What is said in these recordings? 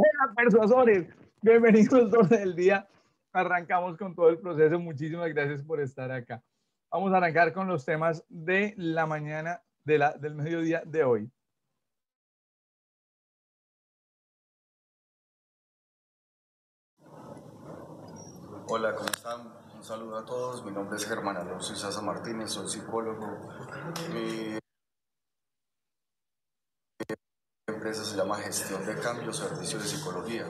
Hola, persuasores. Bienvenidos al del Día. Arrancamos con todo el proceso. Muchísimas gracias por estar acá. Vamos a arrancar con los temas de la mañana, de la, del mediodía de hoy. Hola, ¿cómo están? Un saludo a todos. Mi nombre es Germán Alonso Isaza Martínez, soy psicólogo. empresa se llama Gestión de Cambio, Servicios de Psicología.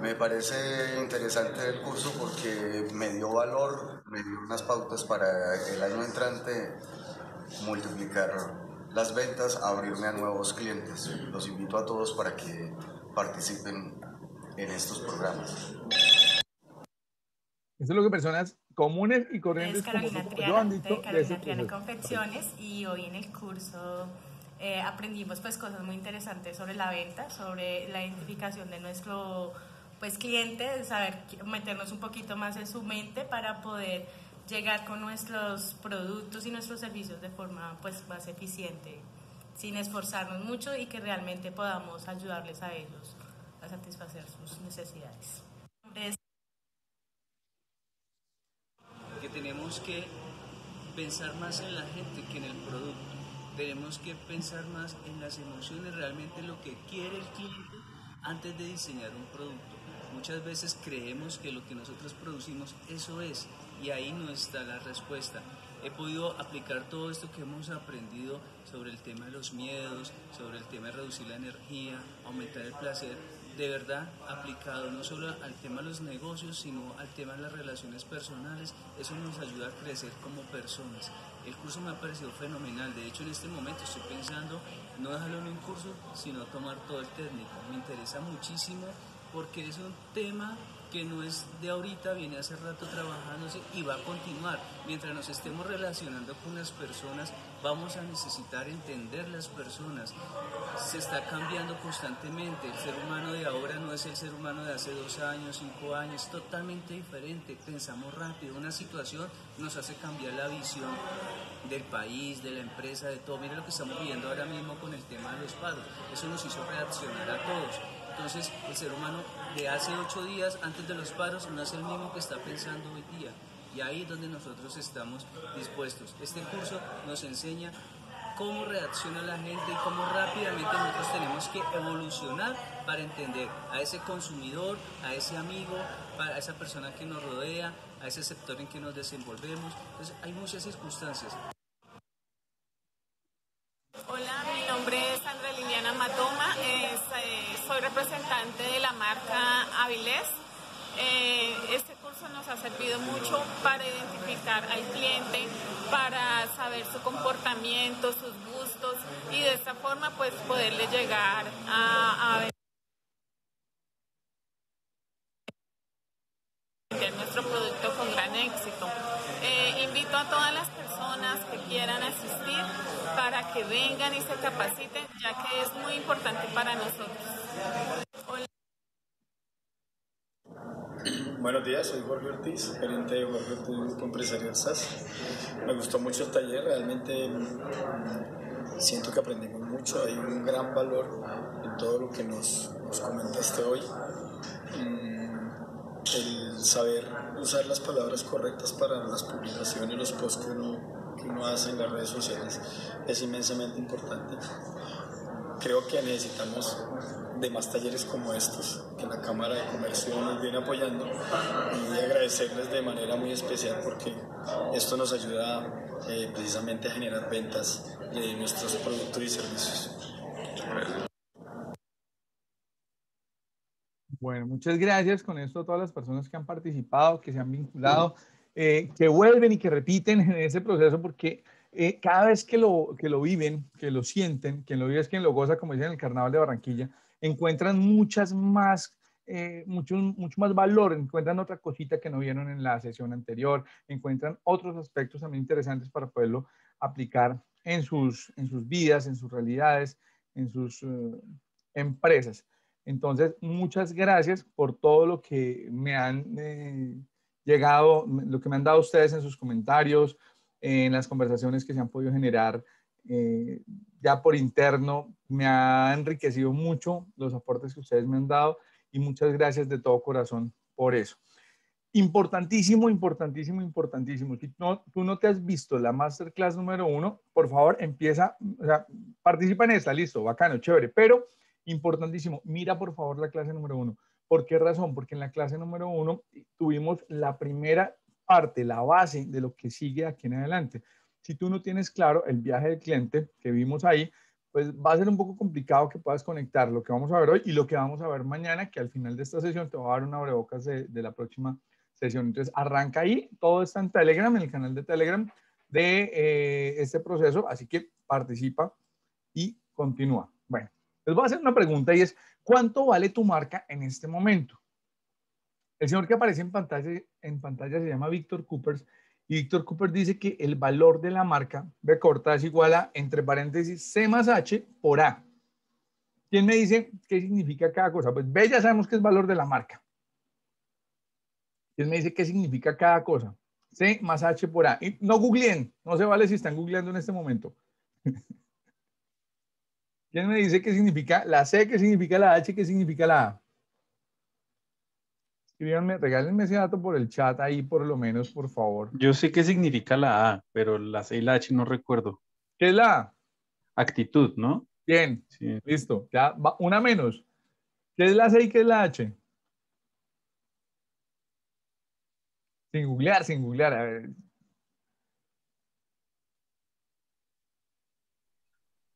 Me parece interesante el curso porque me dio valor, me dio unas pautas para el año entrante multiplicar las ventas, abrirme a nuevos clientes. Los invito a todos para que participen en estos programas. Eso lo que personas comunes y corrientes yo han Confecciones y hoy en el curso eh, aprendimos pues cosas muy interesantes sobre la venta, sobre la identificación de nuestro pues cliente, saber meternos un poquito más en su mente para poder llegar con nuestros productos y nuestros servicios de forma pues más eficiente, sin esforzarnos mucho y que realmente podamos ayudarles a ellos a satisfacer sus necesidades. Que tenemos que pensar más en la gente que en el producto tenemos que pensar más en las emociones, realmente lo que quiere el cliente antes de diseñar un producto. Muchas veces creemos que lo que nosotros producimos eso es y ahí no está la respuesta. He podido aplicar todo esto que hemos aprendido sobre el tema de los miedos, sobre el tema de reducir la energía, aumentar el placer, de verdad aplicado no solo al tema de los negocios, sino al tema de las relaciones personales. Eso nos ayuda a crecer como personas. El curso me ha parecido fenomenal, de hecho en este momento estoy pensando no dejarlo en un curso, sino tomar todo el técnico. Me interesa muchísimo porque es un tema que no es de ahorita, viene hace rato trabajándose y va a continuar. Mientras nos estemos relacionando con las personas, vamos a necesitar entender las personas. Se está cambiando constantemente, el ser humano de ahora no es el ser humano de hace dos años, cinco años, totalmente diferente, pensamos rápido, una situación nos hace cambiar la visión del país, de la empresa, de todo. Mira lo que estamos viviendo ahora mismo con el tema de los padres. eso nos hizo reaccionar a todos entonces, el ser humano de hace ocho días, antes de los paros, no es el mismo que está pensando hoy día. Y ahí es donde nosotros estamos dispuestos. Este curso nos enseña cómo reacciona la gente y cómo rápidamente nosotros tenemos que evolucionar para entender a ese consumidor, a ese amigo, a esa persona que nos rodea, a ese sector en que nos desenvolvemos. Entonces hay muchas circunstancias. Hola, mi nombre es Sandra Liliana Matoma, eh, soy representante de la marca Avilés. Eh, este curso nos ha servido mucho para identificar al cliente, para saber su comportamiento, sus gustos y de esta forma pues poderle llegar a, vender nuestro producto con gran éxito. Eh, invito a todas las quieran asistir, para que vengan y se capaciten, ya que es muy importante para nosotros. Buenos días, soy Jorge Ortiz, gerente de Jorge Ortiz Grupo Empresarial SAS. Me gustó mucho el taller, realmente mm, siento que aprendimos mucho, hay un gran valor en todo lo que nos, nos comentaste hoy. Mm, el saber usar las palabras correctas para las publicaciones, los posts que uno que en las redes sociales es inmensamente importante. Creo que necesitamos de más talleres como estos, que la Cámara de Comercio nos viene apoyando y agradecerles de manera muy especial porque esto nos ayuda eh, precisamente a generar ventas de nuestros productos y servicios. Bueno, muchas gracias con esto a todas las personas que han participado, que se han vinculado. Eh, que vuelven y que repiten en ese proceso porque eh, cada vez que lo, que lo viven, que lo sienten, quien lo vive es quien lo goza, como dicen en el Carnaval de Barranquilla, encuentran muchas más eh, mucho, más valor, encuentran otra cosita que no vieron en la sesión anterior, encuentran otros aspectos también interesantes para poderlo aplicar en sus, en sus vidas, en sus realidades, en sus empresas. Entonces, muchas gracias por todo lo que me han llegado, lo que me han dado ustedes en sus comentarios, en las conversaciones que se han podido generar eh, ya por interno, me ha enriquecido mucho los aportes que ustedes me han dado y muchas gracias de todo corazón por eso. Importantísimo, importantísimo, importantísimo. Si tú no te has visto la masterclass número uno, por favor empieza, o sea, participa en esta, listo, bacano, chévere, pero importantísimo, mira por favor la clase número uno. ¿Por qué razón? Porque en la clase número uno tuvimos la primera parte, la base de lo que sigue aquí en adelante. Si tú no tienes claro el viaje del cliente que vimos ahí, pues va a ser un poco complicado que puedas conectar lo que vamos a ver hoy y lo que vamos a ver mañana, que al final de esta sesión te va a dar una abrebocas de, la próxima sesión. Entonces, arranca ahí, todo está en Telegram, en el canal de Telegram de eh, este proceso, así que participa y continúa. Bueno, les voy a hacer una pregunta y es, ¿cuánto vale tu marca en este momento? El señor que aparece en pantalla, se llama Víctor Coopers y Víctor Cooper dice que el valor de la marca B corta es igual a, entre paréntesis, C más H por A. ¿Quién me dice qué significa cada cosa? Pues B ya sabemos que es valor de la marca. ¿Quién me dice qué significa cada cosa? C más H por A. no googleen, no se vale si están googleando en este momento. ¿Quién me dice qué significa la C, qué significa la H, qué significa la A? Escríbanme, regálenme ese dato por el chat ahí, por lo menos, por favor. Yo sé qué significa la A, pero la C y la H no recuerdo. ¿Qué es la A? Actitud, ¿no? Bien, listo. Ya una menos. ¿Qué es la C y qué es la H? Sin googlear, sin googlear. A ver,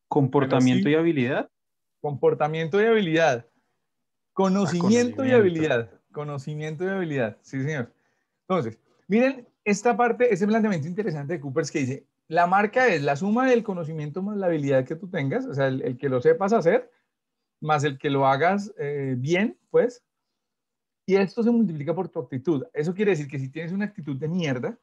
Comportamiento y habilidad. Comportamiento y habilidad. Ah, conocimiento, y habilidad. Conocimiento y habilidad. Sí, señor. Entonces, miren esta parte, ese planteamiento interesante de Cooper es que dice, la marca es la suma del conocimiento más la habilidad que tú tengas, o sea, el, que lo sepas hacer, más el que lo hagas eh, bien, pues, y esto se multiplica por tu actitud. Eso quiere decir que si tienes una actitud de mierda,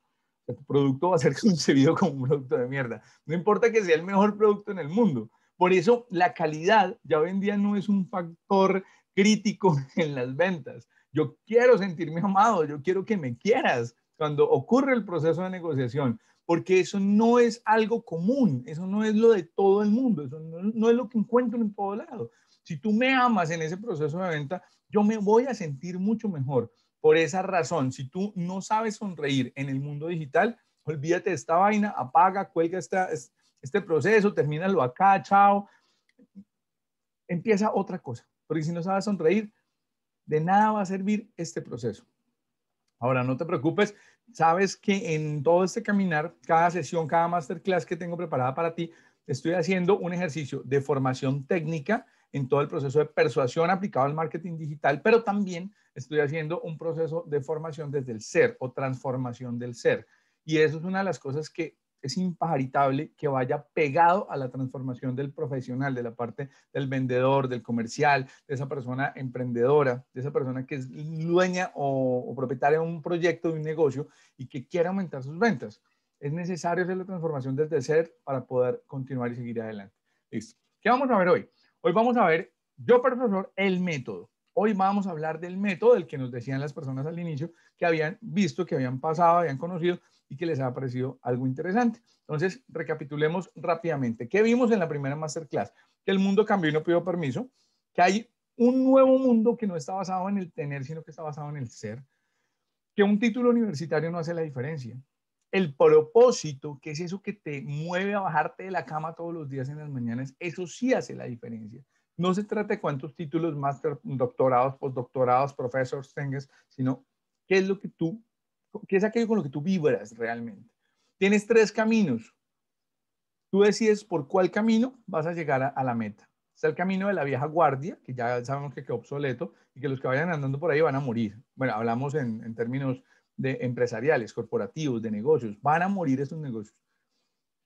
tu producto va a ser concebido como un producto de mierda. No importa que sea el mejor producto en el mundo. Por eso la calidad ya hoy en día no es un factor crítico en las ventas. Yo quiero sentirme amado, yo quiero que me quieras cuando ocurre el proceso de negociación, porque eso no es algo común, eso no es lo de todo el mundo, eso no, no es lo que encuentro en todo lado. Si tú me amas en ese proceso de venta, yo me voy a sentir mucho mejor. Por esa razón, si tú no sabes sonreír en el mundo digital, olvídate de esta vaina, apaga, cuelga este proceso, lo acá, chao. Empieza otra cosa, porque si no sabes sonreír, de nada va a servir este proceso. Ahora, no te preocupes, sabes que en todo este caminar, cada sesión, cada masterclass que tengo preparada para ti, estoy haciendo un ejercicio de formación técnica en todo el proceso de persuasión aplicado al marketing digital, pero también estoy haciendo un proceso de formación desde el ser o transformación del ser. Y eso es una de las cosas que es imparitable que vaya pegado a la transformación del profesional, de la parte del vendedor, del comercial, de esa persona emprendedora, de esa persona que es dueña o, propietaria de un proyecto, de un negocio y que quiere aumentar sus ventas. Es necesario hacer la transformación desde el ser para poder continuar y seguir adelante. Listo. ¿Qué vamos a ver hoy? Hoy vamos a ver, yo profesor, el método. Hoy vamos a hablar del método, del que nos decían las personas al inicio, que habían visto, que habían pasado, habían conocido y que les ha parecido algo interesante. Entonces, recapitulemos rápidamente. ¿Qué vimos en la primera masterclass? Que el mundo cambió y no pidió permiso, que hay un nuevo mundo que no está basado en el tener, sino que está basado en el ser, que un título universitario no hace la diferencia. El propósito, que es eso que te mueve a bajarte de la cama todos los días en las mañanas, eso sí hace la diferencia. No se trata de cuántos títulos, máster, doctorados, postdoctorados, profesores tengas, sino qué es lo que tú, qué es aquello con lo que tú vibras realmente. Tienes tres caminos. Tú decides por cuál camino vas a llegar a, la meta. es el camino de la vieja guardia, que ya sabemos que quedó obsoleto y que los que vayan andando por ahí van a morir. Bueno, hablamos en, términos de empresariales, corporativos, de negocios. Van a morir esos negocios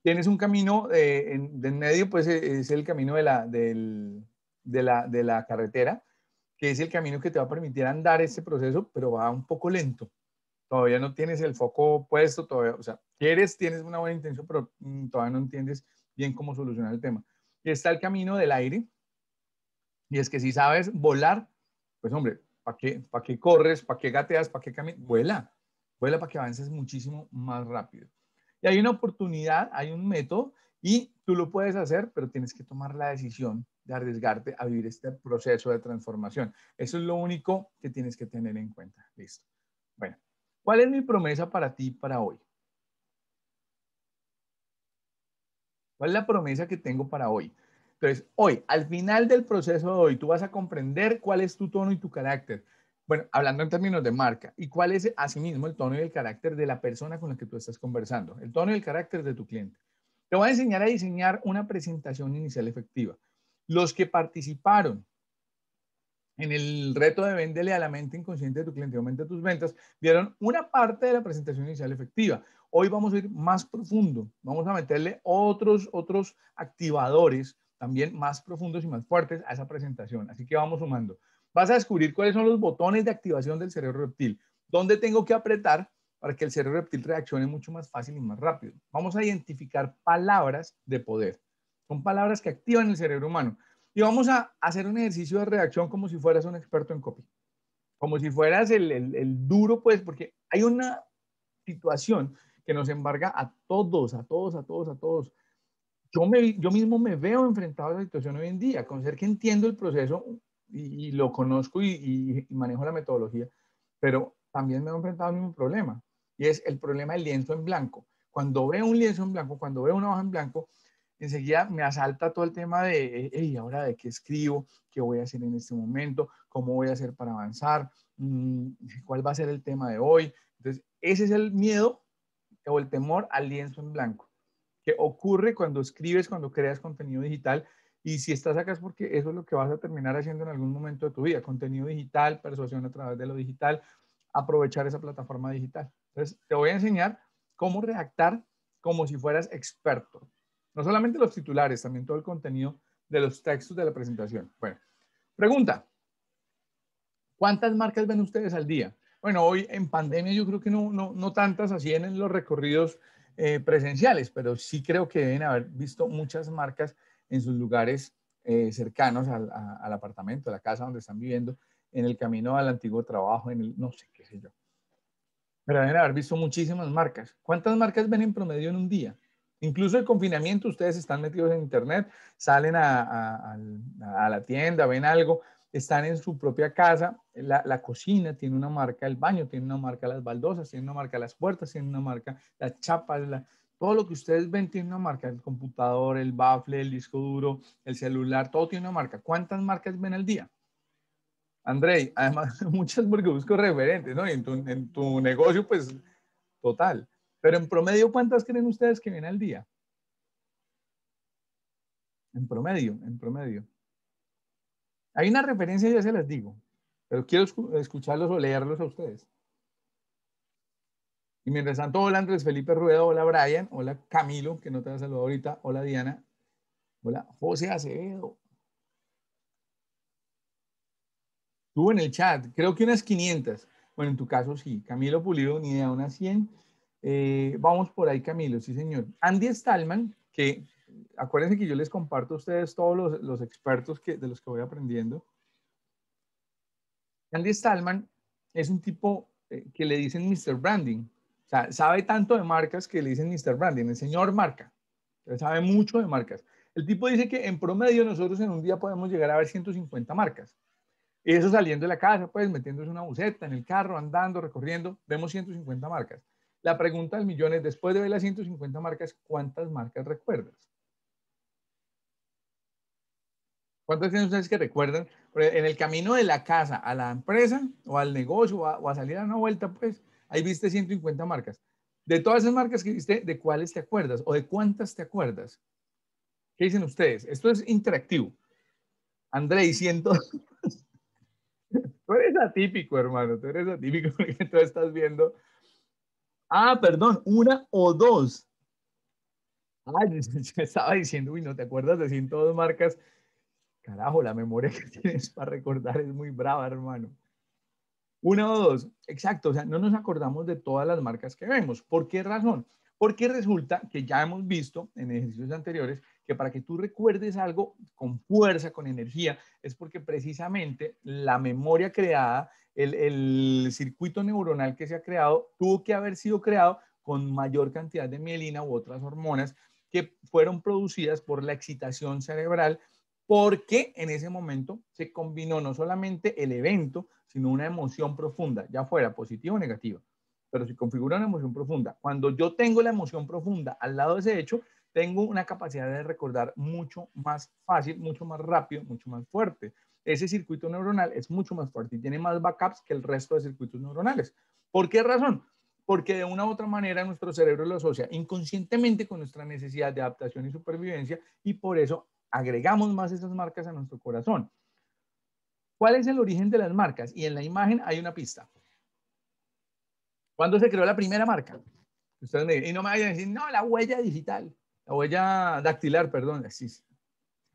tienes un camino eh, en, de en medio, pues eh, es el camino de la, del, de la, carretera, que es el camino que te va a permitir andar ese proceso, pero va un poco lento. Todavía no tienes el foco puesto, todavía, o sea, quieres, tienes una buena intención, pero mm, todavía no entiendes bien cómo solucionar el tema. Y está el camino del aire, y es que si sabes volar, pues hombre, ¿para qué, para qué corres? ¿Para qué gateas? ¿Para qué caminas? Vuela, vuela para que avances muchísimo más rápido. Y hay una oportunidad, hay un método y tú lo puedes hacer, pero tienes que tomar la decisión de arriesgarte a vivir este proceso de transformación. Eso es lo único que tienes que tener en cuenta. Listo. Bueno, ¿cuál es mi promesa para ti para hoy? ¿Cuál es la promesa que tengo para hoy? Entonces, hoy, al final del proceso de hoy, tú vas a comprender cuál es tu tono y tu carácter. Bueno, hablando en términos de marca, y cuál es asimismo el tono y el carácter de la persona con la que tú estás conversando, el tono y el carácter de tu cliente. Te voy a enseñar a diseñar una presentación inicial efectiva. Los que participaron en el reto de venderle a la mente inconsciente de tu cliente, aumenta tus ventas, vieron una parte de la presentación inicial efectiva. Hoy vamos a ir más profundo, vamos a meterle otros, otros activadores también más profundos y más fuertes a esa presentación. Así que vamos sumando. Vas a descubrir cuáles son los botones de activación del cerebro reptil, dónde tengo que apretar para que el cerebro reptil reaccione mucho más fácil y más rápido. Vamos a identificar palabras de poder. Son palabras que activan el cerebro humano. Y vamos a hacer un ejercicio de reacción como si fueras un experto en copy. Como si fueras el, el, duro, pues, porque hay una situación que nos embarga a todos, a todos, a todos, a todos. Yo, me, yo mismo me veo enfrentado a la situación hoy en día, con ser que entiendo el proceso y, lo conozco y, manejo la metodología, pero también me he enfrentado al mismo problema y es el problema del lienzo en blanco. Cuando veo un lienzo en blanco, cuando veo una hoja en blanco, enseguida me asalta todo el tema de, hey, ahora de qué escribo, qué voy a hacer en este momento, cómo voy a hacer para avanzar, mm, cuál va a ser el tema de hoy. Entonces, ese es el miedo o el temor al lienzo en blanco, que ocurre cuando escribes, cuando creas contenido digital. Y si estás acá es porque eso es lo que vas a terminar haciendo en algún momento de tu vida, contenido digital, persuasión a través de lo digital, aprovechar esa plataforma digital. Entonces, te voy a enseñar cómo redactar como si fueras experto. No solamente los titulares, también todo el contenido de los textos de la presentación. Bueno, pregunta. ¿Cuántas marcas ven ustedes al día? Bueno, hoy en pandemia yo creo que no, no, no tantas así en los recorridos eh, presenciales, pero sí creo que deben haber visto muchas marcas en sus lugares eh, cercanos al, al apartamento, a la casa donde están viviendo, en el camino al antiguo trabajo, en el no sé qué sé yo. Pero haber visto muchísimas marcas. ¿Cuántas marcas ven en promedio en un día? Incluso el confinamiento, ustedes están metidos en internet, salen a, la tienda, ven algo, están en su propia casa, la, cocina tiene una marca, el baño tiene una marca, las baldosas tiene una marca, las puertas tienen una marca, las chapas, todo lo que ustedes ven tiene una marca, el computador, el bafle, el disco duro, el celular, todo tiene una marca. ¿Cuántas marcas ven al día? Andrei, además muchas porque busco referentes, ¿no? Y en tu, en tu negocio, pues, total. Pero en promedio, ¿cuántas creen ustedes que vienen al día? En promedio, en promedio. Hay una referencia, ya se las digo, pero quiero escucharlos o leerlos a ustedes. Y mientras tanto, hola Andrés Felipe Rueda, hola Brian, hola Camilo, que no te ha saludado ahorita, hola Diana, hola José Acevedo, en el chat, creo que unas 500. Bueno, en tu caso sí. Camilo Pulido, ni idea, unas 100. Eh, vamos por ahí, Camilo, sí, señor. Andy Stallman, que acuérdense que yo les comparto a ustedes todos los, expertos que, de los que voy aprendiendo. Andy Stallman es un tipo eh, que le dicen Mr. Branding. O sea, sabe tanto de marcas que le dicen Mr. Branding, el señor marca. sabe mucho de marcas. El tipo dice que en promedio nosotros en un día podemos llegar a ver 150 marcas. Y Eso saliendo de la casa, pues metiéndose una buceta en el carro, andando, recorriendo, vemos 150 marcas. La pregunta del millón es, después de ver las 150 marcas, ¿cuántas marcas recuerdas? ¿Cuántas tienen ustedes que recuerdan? En el camino de la casa a la empresa o al negocio o a, salir a una vuelta, pues ahí viste 150 marcas. De todas esas marcas que viste, ¿de cuáles te acuerdas o de cuántas te acuerdas? ¿Qué dicen ustedes? Esto es interactivo. André, 100, tú eres atípico, hermano, tú eres atípico porque tú estás viendo. Ah, perdón, una o dos. Ay, estaba diciendo, uy, ¿no te acuerdas de 102 marcas? Carajo, la memoria que tienes para recordar es muy brava, hermano. Una o dos, exacto, o sea, no nos acordamos de todas las marcas que vemos. ¿Por qué razón? Porque resulta que ya hemos visto en ejercicios anteriores que para que tú recuerdes algo con fuerza, con energía, es porque precisamente la memoria creada, el, circuito neuronal que se ha creado, tuvo que haber sido creado con mayor cantidad de mielina u otras hormonas que fueron producidas por la excitación cerebral, porque en ese momento se combinó no solamente el evento, sino una emoción profunda, ya fuera positiva o negativa, pero se configura una emoción profunda. Cuando yo tengo la emoción profunda al lado de ese hecho, tengo una capacidad de recordar mucho más fácil, mucho más rápido, mucho más fuerte. Ese circuito neuronal es mucho más fuerte y tiene más backups que el resto de circuitos neuronales. ¿Por qué razón? Porque de una u otra manera nuestro cerebro lo asocia inconscientemente con nuestra necesidad de adaptación y supervivencia y por eso agregamos más esas marcas a nuestro corazón. ¿Cuál es el origen de las marcas? Y en la imagen hay una pista. ¿Cuándo se creó la primera marca? y no me vayan a decir, no, la huella digital la huella dactilar, perdón, sí,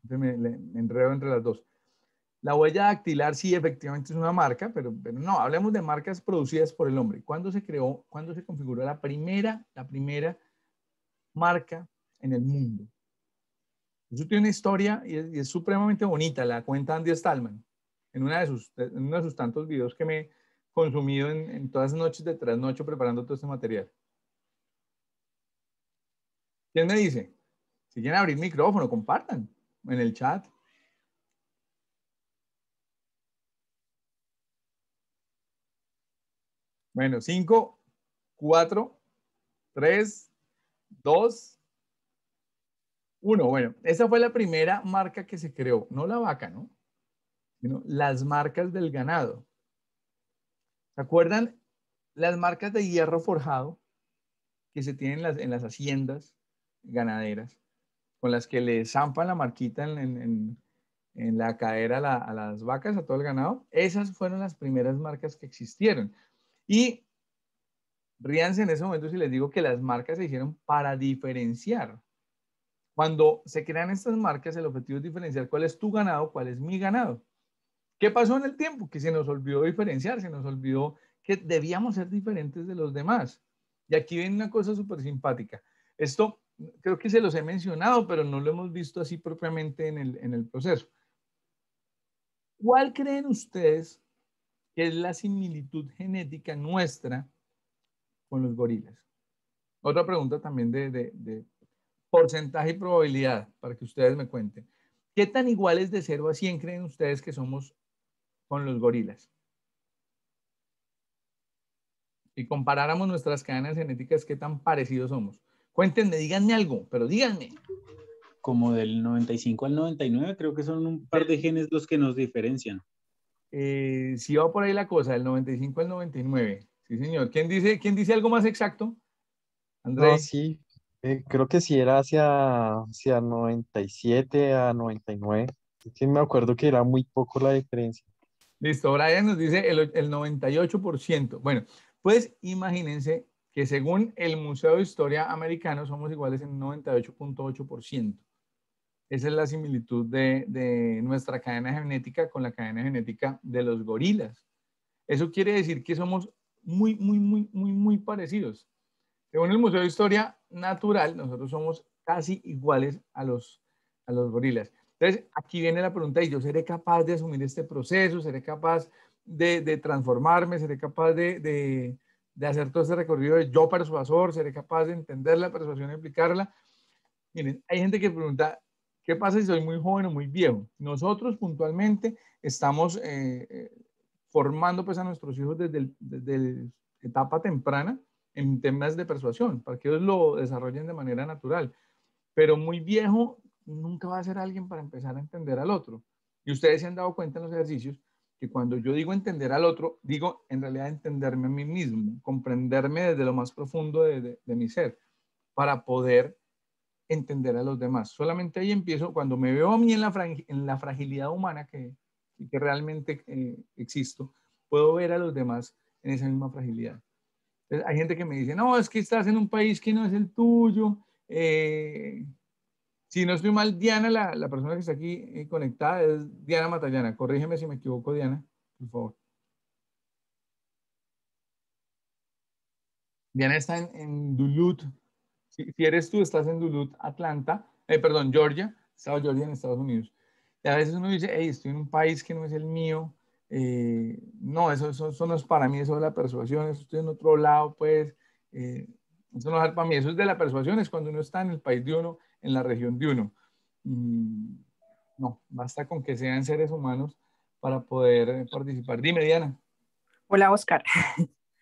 me, enredo entre las dos. La huella dactilar sí efectivamente es una marca, pero, no, hablemos de marcas producidas por el hombre. ¿Cuándo se creó, cuándo se configuró la primera, la primera marca en el mundo? Eso tiene una historia y es, supremamente bonita, la cuenta Andy Stallman, en, una de sus, uno de sus tantos videos que me he consumido en, todas noches de trasnoche preparando todo este material. ¿Quién me dice? Si quieren abrir micrófono, compartan en el chat. Bueno, 5, 4, 3, 2, 1. Bueno, esa fue la primera marca que se creó, no la vaca, ¿no? Sino las marcas del ganado. ¿Se acuerdan las marcas de hierro forjado que se tienen en las haciendas? ganaderas, con las que le zampan la marquita en, en, en la cadera a, a, las vacas, a todo el ganado. Esas fueron las primeras marcas que existieron. Y ríanse en ese momento si les digo que las marcas se hicieron para diferenciar. Cuando se crean estas marcas, el objetivo es diferenciar cuál es tu ganado, cuál es mi ganado. ¿Qué pasó en el tiempo? Que se nos olvidó diferenciar, se nos olvidó que debíamos ser diferentes de los demás. Y aquí viene una cosa súper simpática. Esto creo que se los he mencionado, pero no lo hemos visto así propiamente en el, en proceso. ¿Cuál creen ustedes que es la similitud genética nuestra con los gorilas? Otra pregunta también de, porcentaje y probabilidad, para que ustedes me cuenten. ¿Qué tan iguales de 0 a 100 creen ustedes que somos con los gorilas? si comparáramos nuestras cadenas genéticas, ¿qué tan parecidos somos? Cuéntenme, díganme algo, pero díganme. Como del 95 al 99, creo que son un par de genes los que nos diferencian. Eh, si va por ahí la cosa, del 95 al 99. Sí, señor. ¿Quién dice, quién dice algo más exacto? Andrés. sí, eh, creo que sí era hacia, 97 a 99. Sí, me acuerdo que era muy poco la diferencia. Listo, Brian nos dice el, el 98%. Bueno, pues imagínense que según el Museo de Historia Americano somos iguales en 98.8%. Esa es la similitud de, nuestra cadena genética con la cadena genética de los gorilas. Eso quiere decir que somos muy, muy, muy, muy, muy parecidos. Según el Museo de Historia Natural, nosotros somos casi iguales a los, a los gorilas. Entonces, aquí viene la pregunta, ¿y yo seré capaz de asumir este proceso? ¿Seré capaz de, transformarme? ¿Seré capaz de, de hacer todo ese recorrido de yo persuasor, seré capaz de entender la persuasión y aplicarla. Miren, hay gente que pregunta, ¿qué pasa si soy muy joven o muy viejo? Nosotros puntualmente estamos eh, eh, formando pues a nuestros hijos desde, la etapa temprana en temas de persuasión, para que ellos lo desarrollen de manera natural. Pero muy viejo nunca va a ser alguien para empezar a entender al otro. Y ustedes se han dado cuenta en los ejercicios que cuando yo digo entender al otro, digo en realidad entenderme a mí mismo, comprenderme desde lo más profundo de, mi ser, para poder entender a los demás. Solamente ahí empiezo, cuando me veo a mí en la, en la fragilidad humana que, que realmente eh, existo, puedo ver a los demás en esa misma fragilidad. hay gente que me dice, no, es que estás en un país que no es el tuyo, eh, si no estoy mal, Diana, la, la persona que está aquí eh, conectada es Diana Matallana. Corrígeme si me equivoco, Diana, por favor. Diana está en, Duluth. Si, eres tú, estás en Duluth, Atlanta, eh, perdón, Georgia, Estado Georgia en Estados Unidos. Y a veces uno dice, hey, estoy en un país que no es el mío. Eh, no, eso, eso, no es para mí, eso de la persuasión, eso estoy en otro lado, pues, eh, eso no es para mí, eso es de la persuasión, es cuando uno está en el país de uno en la región de uno. Mm, no, basta con que sean seres humanos para poder participar. Dime, Diana. Hola, Oscar.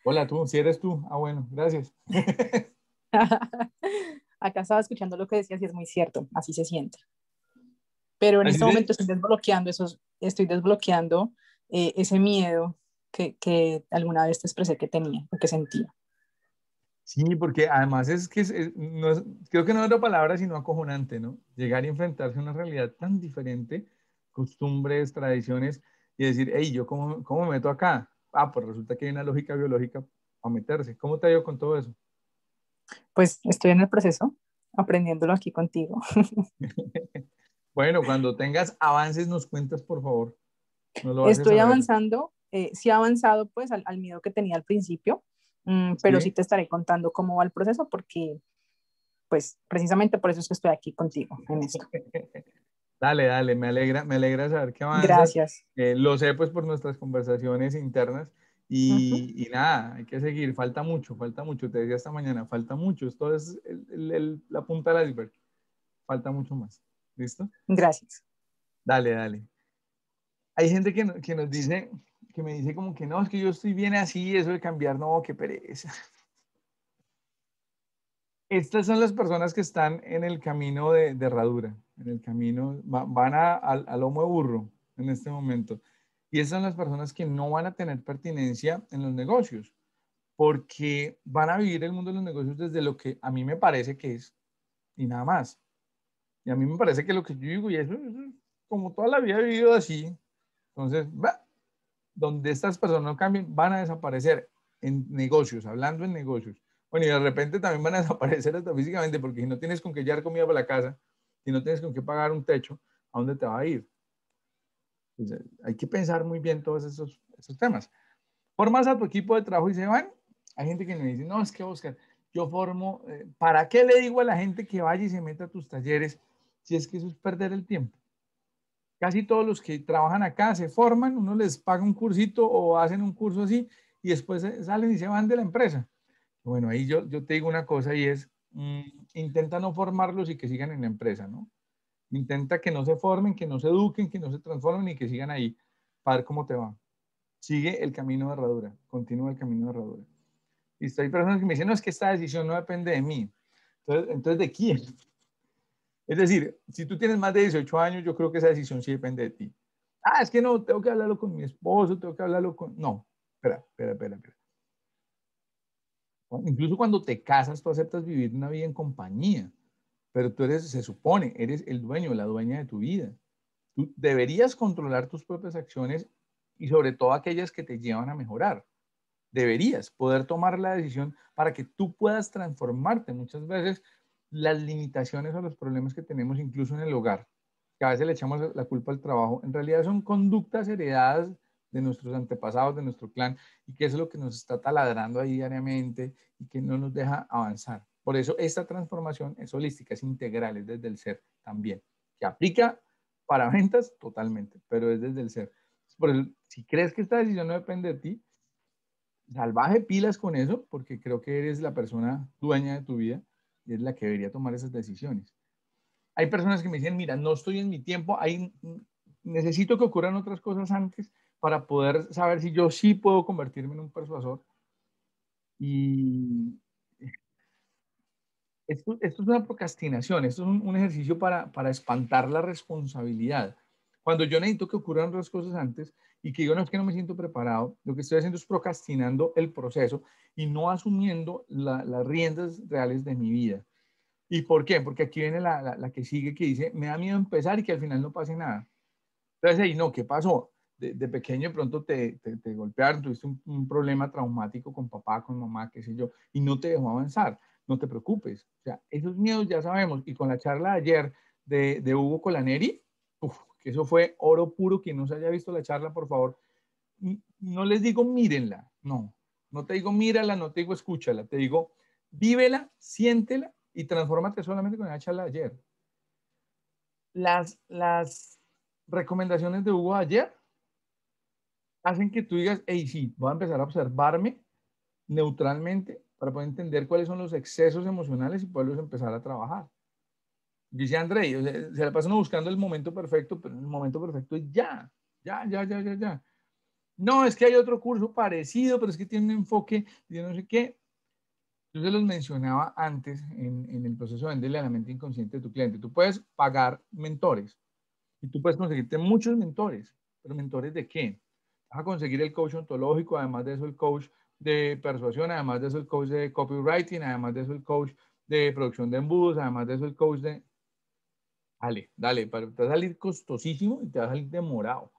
Hola, tú, si eres tú. Ah, bueno, gracias. Acá estaba escuchando lo que decías y es muy cierto, así se siente. Pero en este momento estoy desbloqueando, estoy desbloqueando eh, ese miedo que, que, alguna vez te expresé que tenía o que sentía. Sí, porque además es que creo que no es otra palabra sino acojonante, ¿no? Llegar y enfrentarse a una realidad tan diferente, costumbres, tradiciones, y decir, hey, ¿yo cómo, me meto acá? Ah, pues resulta que hay una lógica biológica a meterse. ¿Cómo te ha ido con todo eso? Pues estoy en el proceso, aprendiéndolo aquí contigo. bueno, cuando tengas avances nos cuentas, por favor. estoy avanzando, eh, sí he avanzado pues al miedo que tenía al principio Mm, pero sí. te estaré contando cómo va el proceso porque, pues, precisamente por eso es que estoy aquí contigo en esto. Dale, dale, me alegra, me alegra saber que avanzas. Gracias. Eh, lo sé pues por nuestras conversaciones internas y, nada, hay que seguir, falta mucho, falta mucho, te decía esta mañana, falta mucho, esto es el, la punta del iceberg, falta mucho más, ¿listo? Gracias. Dale, dale. Hay gente que, que nos dice que me dice como que no, es que yo estoy bien así, eso de cambiar, no, qué pereza. Estas son las personas que están en el camino de, de herradura, en el camino, van a, al, lomo de burro en este momento. Y esas son las personas que no van a tener pertinencia en los negocios, porque van a vivir el mundo de los negocios desde lo que a mí me parece que es y nada más. Y a mí me parece que lo que yo digo, y eso, es como toda la vida he vivido así, entonces, va donde estas personas no cambien, van a desaparecer en negocios, hablando en negocios. Bueno, y de repente también van a desaparecer hasta físicamente, porque si no tienes con qué llevar comida para la casa, si no tienes con qué pagar un techo, ¿a dónde te va a ir? hay que pensar muy bien todos esos, esos temas. Formas a tu equipo de trabajo y se van. Hay gente que me dice, no, es que Oscar, yo formo, eh, ¿para qué le digo a la gente que vaya y se meta a tus talleres si es que eso es perder el tiempo? Casi todos los que trabajan acá se forman, uno les paga un cursito o hacen un curso así y después salen y se van de la empresa. Bueno, ahí yo, yo te digo una cosa y es, mm, intenta no formarlos y que sigan en la empresa, ¿no? Intenta que no se formen, que no se eduquen, que no se transformen y que sigan ahí para ver cómo te va. Sigue el camino de herradura, continúa el camino de herradura. Y hay personas que me dicen, no, es que esta decisión no depende de mí. Entonces, entonces ¿de quién? Es decir, si tú tienes más de 18 años, yo creo que esa decisión sí depende de ti. Ah, es que no, tengo que hablarlo con mi esposo, tengo que hablarlo con... No, espera, espera, espera, espera. incluso cuando te casas, tú aceptas vivir una vida en compañía, pero tú eres, se supone, eres el dueño, la dueña de tu vida. Tú deberías controlar tus propias acciones y sobre todo aquellas que te llevan a mejorar. Deberías poder tomar la decisión para que tú puedas transformarte. Muchas veces las limitaciones o los problemas que tenemos incluso en el hogar, que a veces le echamos la culpa al trabajo, en realidad son conductas heredadas de nuestros antepasados, de nuestro clan, y que es lo que nos está taladrando ahí diariamente y que no nos deja avanzar. Por eso esta transformación es holística, es integral, es desde el ser también, que aplica para ventas totalmente, pero es desde el ser. Por eso, si crees que esta decisión no depende de ti, salvaje pilas con eso, porque creo que eres la persona dueña de tu vida es la que debería tomar esas decisiones. Hay personas que me dicen, mira, no estoy en mi tiempo, hay, necesito que ocurran otras cosas antes para poder saber si yo sí puedo convertirme en un persuasor. Y esto, es una procrastinación, esto es un, un ejercicio para, para espantar la responsabilidad. Cuando yo necesito que ocurran otras cosas antes, y que yo no, es que no me siento preparado, lo que estoy haciendo es procrastinando el proceso y no asumiendo las riendas reales de mi vida. ¿Y por qué? Porque aquí viene la, la, que sigue que dice, me da miedo empezar y que al final no pase nada. Entonces ahí, no, ¿qué pasó? De, pequeño de pronto te, te, golpearon, tuviste un, problema traumático con papá, con mamá, qué sé yo, y no te dejó avanzar. No te preocupes. O sea, esos miedos ya sabemos. Y con la charla de ayer de, de Hugo Colaneri, uf, que eso fue oro puro. Quien no se haya visto la charla, por favor, no les digo mírenla, no. No te digo mírala, no te digo escúchala, te digo vívela, siéntela y transfórmate solamente con la charla de ayer. Las, las recomendaciones de Hugo ayer hacen que tú digas, hey, sí, voy a empezar a observarme neutralmente para poder entender cuáles son los excesos emocionales y poderlos empezar a trabajar dice André, se la pasan buscando el momento perfecto, pero el momento perfecto es ya, ya, ya, ya, ya, ya. No, es que hay otro curso parecido, pero es que tiene un enfoque de no sé qué. Yo se los mencionaba antes en, en el proceso de venderle a la mente inconsciente de tu cliente. Tú puedes pagar mentores y tú puedes conseguirte muchos mentores, pero mentores de qué? Vas a conseguir el coach ontológico, además de eso el coach de persuasión, además de eso el coach de copywriting, además de eso el coach de producción de embudos, además de eso el coach de dale, dale, para, te va a salir costosísimo y te va a salir demorado.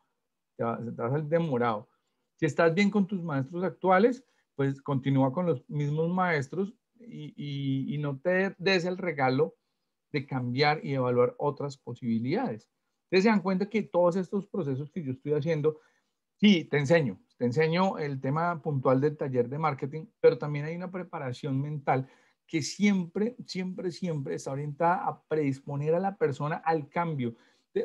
Te va, a salir demorado. Si estás bien con tus maestros actuales, pues continúa con los mismos maestros y, y no te des el regalo de cambiar y evaluar otras posibilidades. Ustedes se dan cuenta que todos estos procesos que yo estoy haciendo, sí, te enseño, te enseño el tema puntual del taller de marketing, pero también hay una preparación mental que siempre, siempre, siempre está orientada a predisponer a la persona al cambio.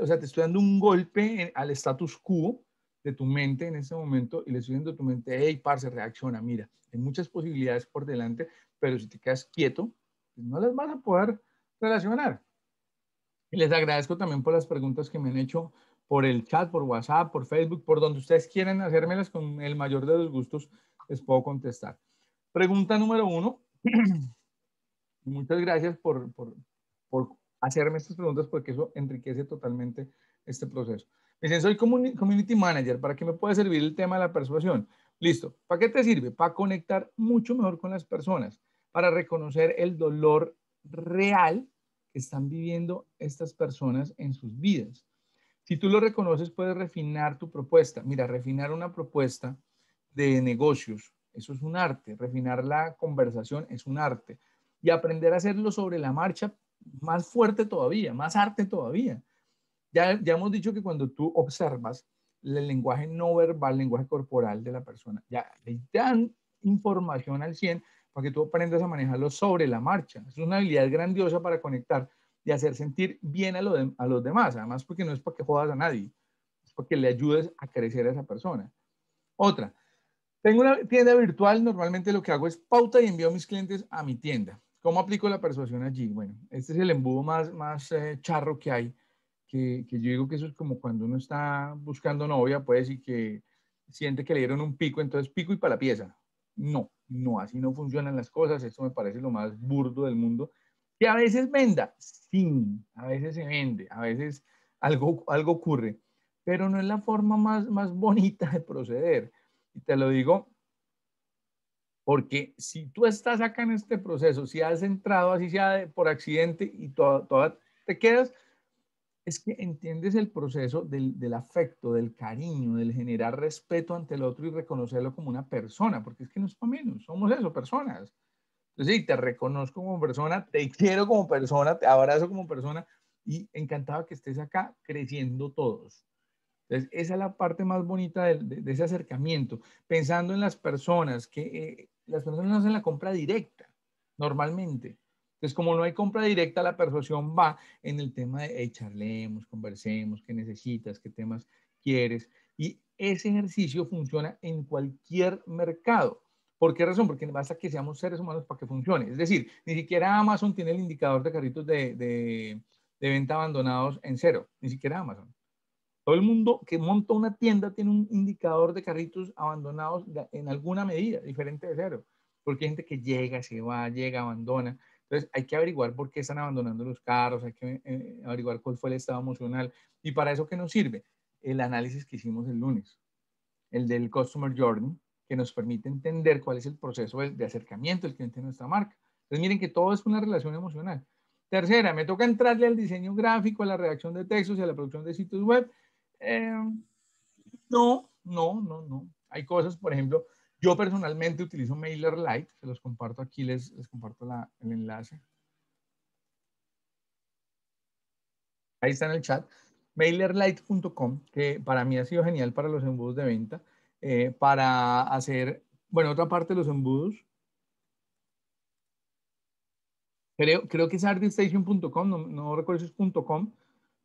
O sea, te estoy dando un golpe al status quo de tu mente en ese momento y le estoy diciendo a tu mente, hey, parce, reacciona, mira, hay muchas posibilidades por delante, pero si te quedas quieto, pues no las vas a poder relacionar. Y les agradezco también por las preguntas que me han hecho por el chat, por WhatsApp, por Facebook, por donde ustedes quieran hacérmelas con el mayor de los gustos, les puedo contestar. Pregunta número uno. muchas gracias por, hacerme estas preguntas porque eso enriquece totalmente este proceso. Me dicen, soy community manager, ¿para qué me puede servir el tema de la persuasión? Listo, ¿para qué te sirve? Para conectar mucho mejor con las personas, para reconocer el dolor real que están viviendo estas personas en sus vidas. Si tú lo reconoces, puedes refinar tu propuesta. Mira, refinar una propuesta de negocios, eso es un arte. Refinar la conversación es un arte y aprender a hacerlo sobre la marcha más fuerte todavía, más arte todavía. Ya, ya hemos dicho que cuando tú observas el lenguaje no verbal, el lenguaje corporal de la persona, ya le dan información al 100 para que tú aprendas a manejarlo sobre la marcha. Es una habilidad grandiosa para conectar y hacer sentir bien a, a los demás, además porque no es para que jodas a nadie, es para que le ayudes a crecer a esa persona. Otra, tengo una tienda virtual, normalmente lo que hago es pauta y envío a mis clientes a mi tienda. ¿Cómo aplico la persuasión allí? Bueno, este es el embudo más, más eh, charro que hay, que, que, yo digo que eso es como cuando uno está buscando novia, pues, y que siente que le dieron un pico, entonces pico y para la pieza. No, no, así no funcionan las cosas, esto me parece lo más burdo del mundo, que a veces venda, sí, a veces se vende, a veces algo, algo ocurre, pero no es la forma más, más bonita de proceder. Y te lo digo porque si tú estás acá en este proceso, si has entrado así sea por accidente y toda te quedas, es que entiendes el proceso del, del, afecto, del cariño, del generar respeto ante el otro y reconocerlo como una persona, porque es que no somos menos, somos eso, personas. Entonces, sí, te reconozco como persona, te quiero como persona, te abrazo como persona y encantado que estés acá creciendo todos. Entonces, esa es la parte más bonita de, ese acercamiento, pensando en las personas que eh, las personas hacen la compra directa, normalmente. Entonces, como no hay compra directa, la persuasión va en el tema de hey, charlemos, conversemos, qué necesitas, qué temas quieres. Y ese ejercicio funciona en cualquier mercado. ¿Por qué razón? Porque basta que seamos seres humanos para que funcione. Es decir, ni siquiera Amazon tiene el indicador de carritos de venta abandonados en cero. Ni siquiera Amazon. Todo el mundo que monta una tienda tiene un indicador de carritos abandonados en alguna medida, diferente de cero, porque hay gente que llega, se va, llega, abandona. Entonces hay que averiguar por qué están abandonando los carros, hay que eh, averiguar cuál fue el estado emocional. ¿Y para eso qué nos sirve? El análisis que hicimos el lunes, el del Customer Journey, que nos permite entender cuál es el proceso de acercamiento del cliente a nuestra marca. Entonces miren que todo es una relación emocional. Tercera, me toca entrarle al diseño gráfico, a la redacción de textos y a la producción de sitios web Em, no, no, no, no. Hay cosas, por ejemplo, yo personalmente utilizo MailerLite, se los comparto aquí, les, comparto el enlace. Ahí está en el chat. MailerLite.com, que para mí ha sido genial para los embudos de venta, eh, para hacer, bueno, otra parte de los embudos. Creo, creo que es artistation.com, no, recuerdo si es .com,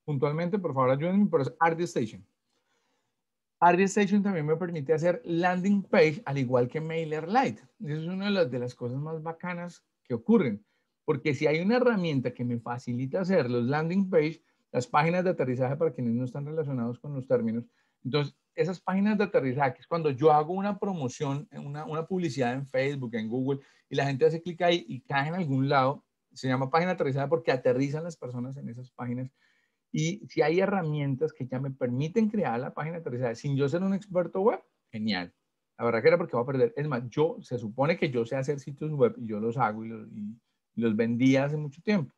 puntualmente, por favor ayúdenme, pero es Station. Station también me permite hacer landing page al igual que MailerLite. Esa es una de las, cosas más bacanas que ocurren, porque si hay una herramienta que me facilita hacer los landing page, las páginas de aterrizaje para quienes no están relacionados con los términos, entonces esas páginas de aterrizaje, es cuando yo hago una promoción, una, una publicidad en Facebook, en Google, y la gente hace clic ahí y cae en algún lado, se llama página aterrizaje porque aterrizan las personas en esas páginas y si hay herramientas que ya me permiten crear la página aterrizada sin yo ser un experto web, genial. La verdad que era porque va a perder. Es más, yo se supone que yo sé hacer sitios web y yo los hago y los, vendía hace mucho tiempo.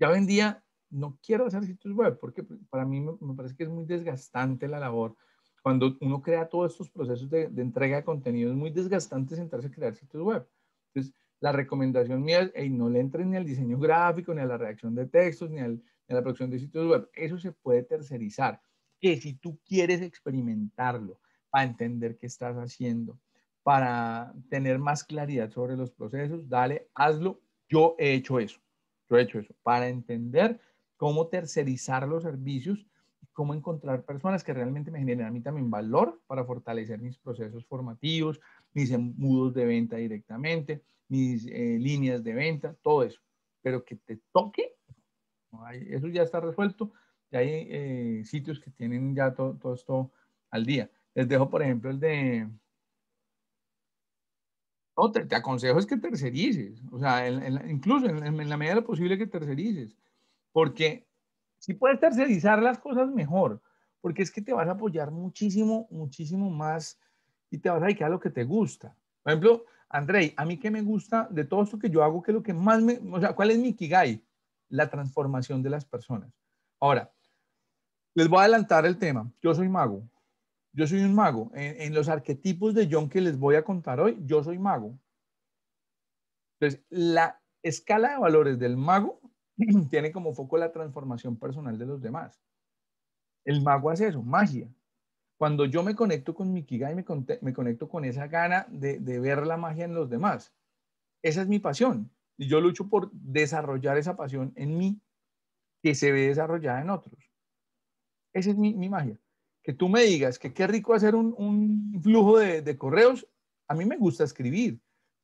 Ya vendía, no quiero hacer sitios web porque para mí me, parece que es muy desgastante la labor. Cuando uno crea todos estos procesos de, entrega de contenido, es muy desgastante sentarse a crear sitios web. Entonces, la recomendación mía es, no le entren ni al diseño gráfico, ni a la redacción de textos, ni al en la producción de sitios web. Eso se puede tercerizar, que si tú quieres experimentarlo para entender qué estás haciendo, para tener más claridad sobre los procesos, dale, hazlo. Yo he hecho eso, yo he hecho eso, para entender cómo tercerizar los servicios y cómo encontrar personas que realmente me generen a mí también valor para fortalecer mis procesos formativos, mis embudos de venta directamente, mis eh, líneas de venta, todo eso. Pero que te toque eso ya está resuelto. Y hay eh, sitios que tienen ya todo, esto al día. Les dejo, por ejemplo, el de... No, te, aconsejo es que tercerices. O sea, incluso en, la medida de lo posible que tercerices. Porque si puedes tercerizar las cosas mejor, porque es que te vas a apoyar muchísimo, muchísimo más y te vas a dedicar a lo que te gusta. Por ejemplo, Andrei, a mí que me gusta de todo esto que yo hago, que lo que más o sea, ¿cuál es mi Kigai? la transformación de las personas. Ahora, les voy a adelantar el tema. Yo soy mago. Yo soy un mago. En, los arquetipos de John que les voy a contar hoy, yo soy mago. Entonces, la escala de valores del mago tiene como foco la transformación personal de los demás. El mago hace eso, magia. Cuando yo me conecto con mi Kiga y me, conecto con esa gana de ver la magia en los demás, esa es mi pasión. Y yo lucho por desarrollar esa pasión en mí que se ve desarrollada en otros. Esa es mi, magia. Que tú me digas que qué rico hacer un, flujo de, correos. A mí me gusta escribir.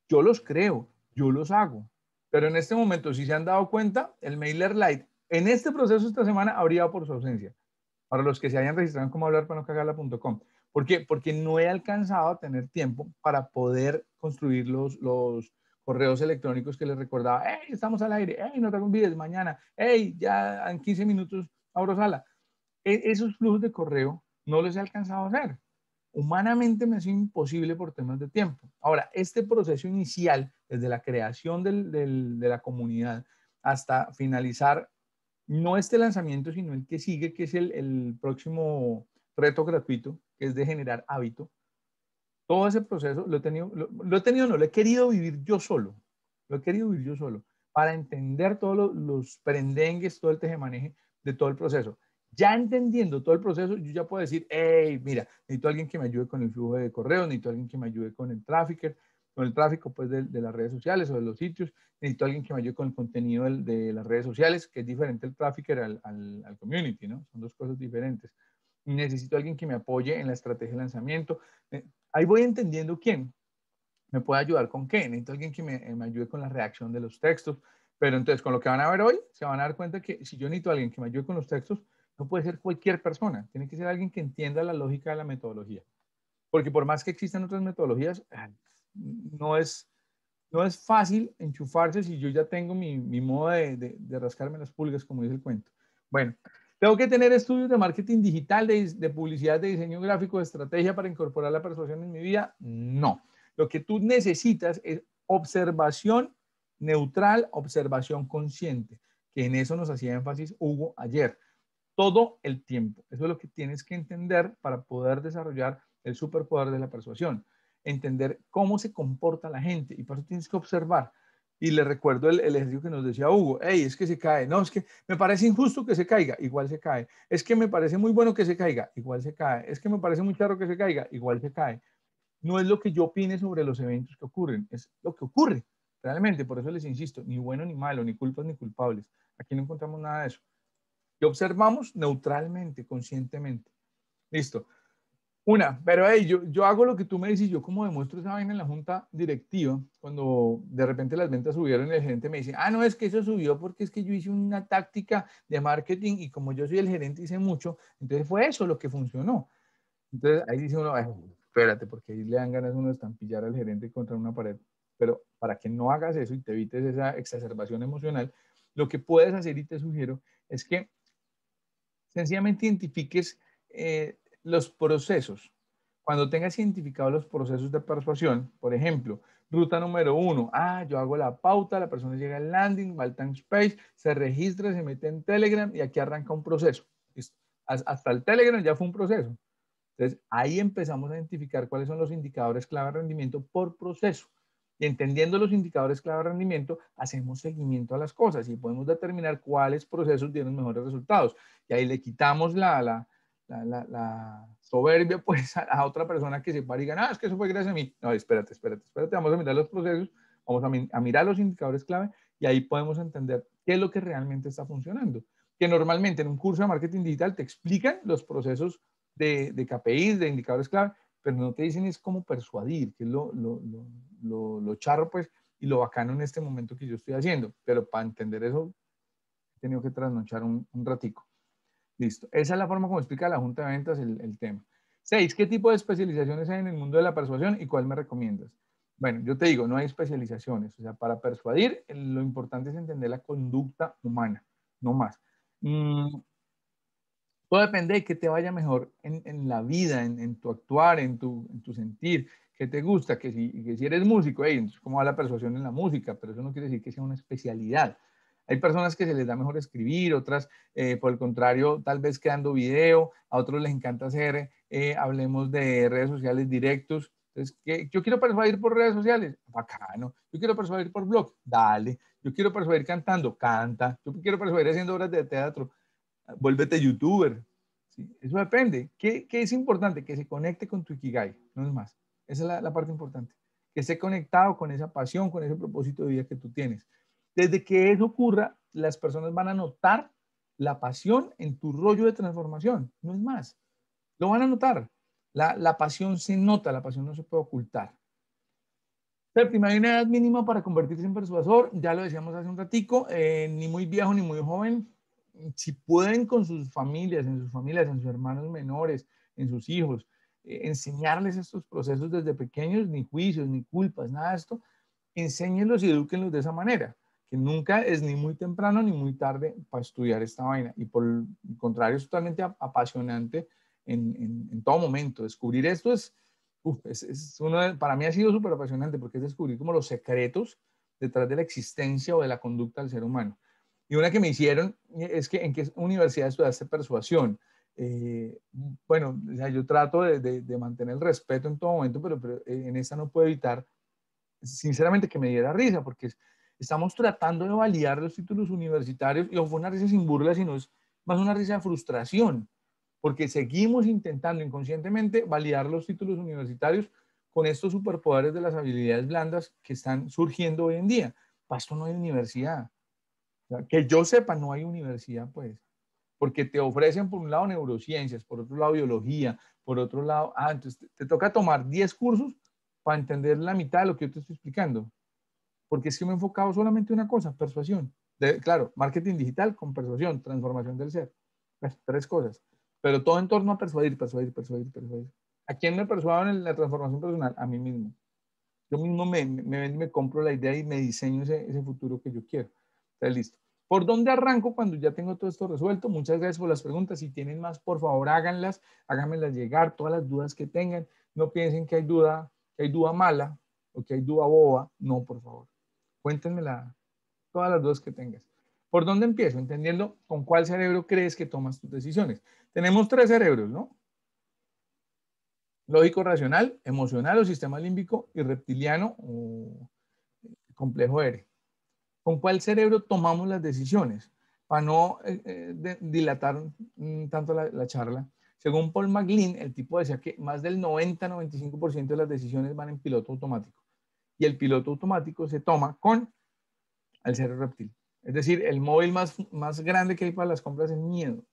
Yo los creo, yo los hago. Pero en este momento, si se han dado cuenta, el Mailer Light en este proceso esta semana habría por su ausencia. Para los que se hayan registrado en cómo hablar para no ¿Por qué? Porque no he alcanzado a tener tiempo para poder construir los, los, correos electrónicos que les recordaba, hey, estamos al aire, hey, no te olvides, mañana, hey, ya en 15 minutos abro sala. E-, esos flujos de correo no les he alcanzado a hacer. Humanamente me ha sido imposible por temas de tiempo. Ahora, este proceso inicial, desde la creación de la comunidad hasta finalizar, no este lanzamiento, sino el que sigue, que es el, el próximo reto gratuito, que es de generar hábito todo ese proceso lo he tenido, lo, he tenido, no, lo he querido vivir yo solo. Lo he querido vivir yo solo para entender todos los prendengues, todo el tejemaneje de todo el proceso. Ya entendiendo todo el proceso, yo ya puedo decir, hey, mira, necesito a alguien que me ayude con el flujo de correo necesito a alguien que me ayude con el tráfico, con el tráfico pues, de, las redes sociales o de los sitios, necesito a alguien que me ayude con el contenido de, las redes sociales, que es diferente el trafficker al, al community, ¿no? Son dos cosas diferentes necesito a alguien que me apoye en la estrategia de lanzamiento. Eh, ahí voy entendiendo quién me puede ayudar con qué. Necesito alguien que me, eh, ayude con la reacción de los textos. Pero entonces, con lo que van a ver hoy, se van a dar cuenta que si yo necesito a alguien que me ayude con los textos, no puede ser cualquier persona. Tiene que ser alguien que entienda la lógica de la metodología. Porque por más que existan otras metodologías, ah, no es, no es fácil enchufarse si yo ya tengo mi, mi modo de, de, de rascarme las pulgas, como dice el cuento. Bueno, tengo que tener estudios de marketing digital, de, publicidad, de diseño gráfico, de estrategia para incorporar la persuasión en mi vida. No. Lo que tú necesitas es observación neutral, observación consciente, que en eso nos hacía énfasis Hugo ayer. Todo el tiempo. Eso es lo que tienes que entender para poder desarrollar el superpoder de la persuasión. Entender cómo se comporta la gente y por eso tienes que observar. Y le recuerdo el, ejercicio que nos decía Hugo, hey, es que se cae, no, es que me parece injusto que se caiga, igual se cae, es que me parece muy bueno que se caiga, igual se cae, es que me parece muy claro que se caiga, igual se cae. No es lo que yo opine sobre los eventos que ocurren, es lo que ocurre realmente, por eso les insisto, ni bueno ni malo, ni culpas ni culpables, aquí no encontramos nada de eso. Y observamos neutralmente, conscientemente. Listo. Una, pero hey, yo, yo hago lo que tú me dices, yo como demuestro esa vaina en la junta directiva, cuando de repente las ventas subieron, el gerente me dice, ah, no, es que eso subió porque es que yo hice una táctica de marketing y como yo soy el gerente hice mucho, entonces fue eso lo que funcionó. Entonces ahí dice uno, espérate, porque ahí le dan ganas uno de estampillar al gerente contra una pared. Pero para que no hagas eso y te evites esa exacerbación emocional, lo que puedes hacer y te sugiero es que sencillamente identifiques eh, los procesos. Cuando tengas identificados los procesos de persuasión, por ejemplo, ruta número uno, ah, yo hago la pauta, la persona llega al landing, va al space, se registra, se mete en Telegram y aquí arranca un proceso. Hasta el Telegram ya fue un proceso. Entonces, ahí empezamos a identificar cuáles son los indicadores clave de rendimiento por proceso. Y entendiendo los indicadores clave de rendimiento, hacemos seguimiento a las cosas y podemos determinar cuáles procesos tienen mejores resultados. Y ahí le quitamos la, la, la, soberbia pues a, otra persona que se pare y diga, ah, es que eso fue gracias a mí. No, espérate, espérate, espérate, vamos a mirar los procesos, vamos a, mirar los indicadores clave y ahí podemos entender qué es lo que realmente está funcionando. Que normalmente en un curso de marketing digital te explican los procesos de, de KPIs, de indicadores clave, pero no te dicen es cómo persuadir, que es lo, lo, lo, lo, lo charro pues y lo bacano en este momento que yo estoy haciendo. Pero para entender eso, he tenido que trasnochar un, un ratico. Listo. Esa es la forma como explica la Junta de Ventas el, tema. Seis, ¿qué tipo de especializaciones hay en el mundo de la persuasión y cuál me recomiendas? Bueno, yo te digo, no hay especializaciones. O sea, para persuadir, lo importante es entender la conducta humana, no más. Mm, todo depende de que te vaya mejor en, la vida, en, tu actuar, en tu, sentir, que te gusta, que si, eres músico, cómo va la persuasión en la música, pero eso no quiere decir que sea una especialidad. Hay personas que se les da mejor escribir, otras, eh, por el contrario, tal vez creando video, a otros les encanta hacer, eh, hablemos de redes sociales directos. Entonces, yo quiero persuadir por redes sociales, bacano. Yo quiero persuadir por blog, dale. Yo quiero persuadir cantando, canta. Yo quiero persuadir haciendo obras de teatro, vuélvete youtuber. Eso depende. ¿Qué, es importante? Que se conecte con tu Ikigai, no es más. Esa es la parte importante. Que esté conectado con esa pasión, con ese propósito de vida que tú tienes. Desde que eso ocurra, las personas van a notar la pasión en tu rollo de transformación, no es más. Lo van a notar. La, pasión se nota, la pasión no se puede ocultar. Séptima, hay una edad mínima para convertirse en persuasor, ya lo decíamos hace un ratico, eh, ni muy viejo ni muy joven. Si pueden con sus familias, en sus familias, en sus hermanos menores, en sus hijos, eh, enseñarles estos procesos desde pequeños, ni juicios, ni culpas, nada de esto, enséñenlos y eduquenlos de esa manera nunca es ni muy temprano ni muy tarde para estudiar esta vaina. Y por el contrario, es totalmente apasionante en, en, todo momento. Descubrir esto es, es, uno para mí ha sido súper apasionante porque es descubrir como los secretos detrás de la existencia o de la conducta del ser humano. Y una que me hicieron es que en qué universidad estudiaste persuasión. Eh, bueno, o yo trato de, de, mantener el respeto en todo momento, pero, pero eh, en esta no puedo evitar, sinceramente, que me diera risa, porque Estamos tratando de validar los títulos universitarios y fue una risa sin burla, sino es más una risa de frustración, porque seguimos intentando inconscientemente validar los títulos universitarios con estos superpoderes de las habilidades blandas que están surgiendo hoy en día. Pasto no hay universidad. que yo sepa, no hay universidad, pues porque te ofrecen por un lado neurociencias, por otro lado biología, por otro lado, ah, entonces te, te toca tomar 10 cursos para entender la mitad de lo que yo te estoy explicando porque es que me he enfocado solamente en una cosa, persuasión. claro, marketing digital con persuasión, transformación del ser. Pues, tres cosas. Pero todo en torno a persuadir, persuadir, persuadir, persuadir. ¿A quién me persuadido en la transformación personal? A mí mismo. Yo mismo me, me, me compro la idea y me diseño ese, futuro que yo quiero. Está listo. ¿Por dónde arranco cuando ya tengo todo esto resuelto? Muchas gracias por las preguntas. Si tienen más, por favor, háganlas, háganmelas llegar, todas las dudas que tengan. No piensen que hay duda, que hay duda mala o que hay duda boba. No, por favor. Cuéntenme todas las dudas que tengas. ¿Por dónde empiezo? Entendiendo con cuál cerebro crees que tomas tus decisiones. Tenemos tres cerebros, ¿no? Lógico, racional, emocional o sistema límbico y reptiliano o eh, complejo R. ¿Con cuál cerebro tomamos las decisiones? Para no eh, eh, dilatar mm, tanto la, la charla. Según Paul McLean, el tipo decía que más del 90-95% de las decisiones van en piloto automático y el piloto automático se toma con el ser reptil. Es decir, el móvil más, más grande que hay para las compras es miedo.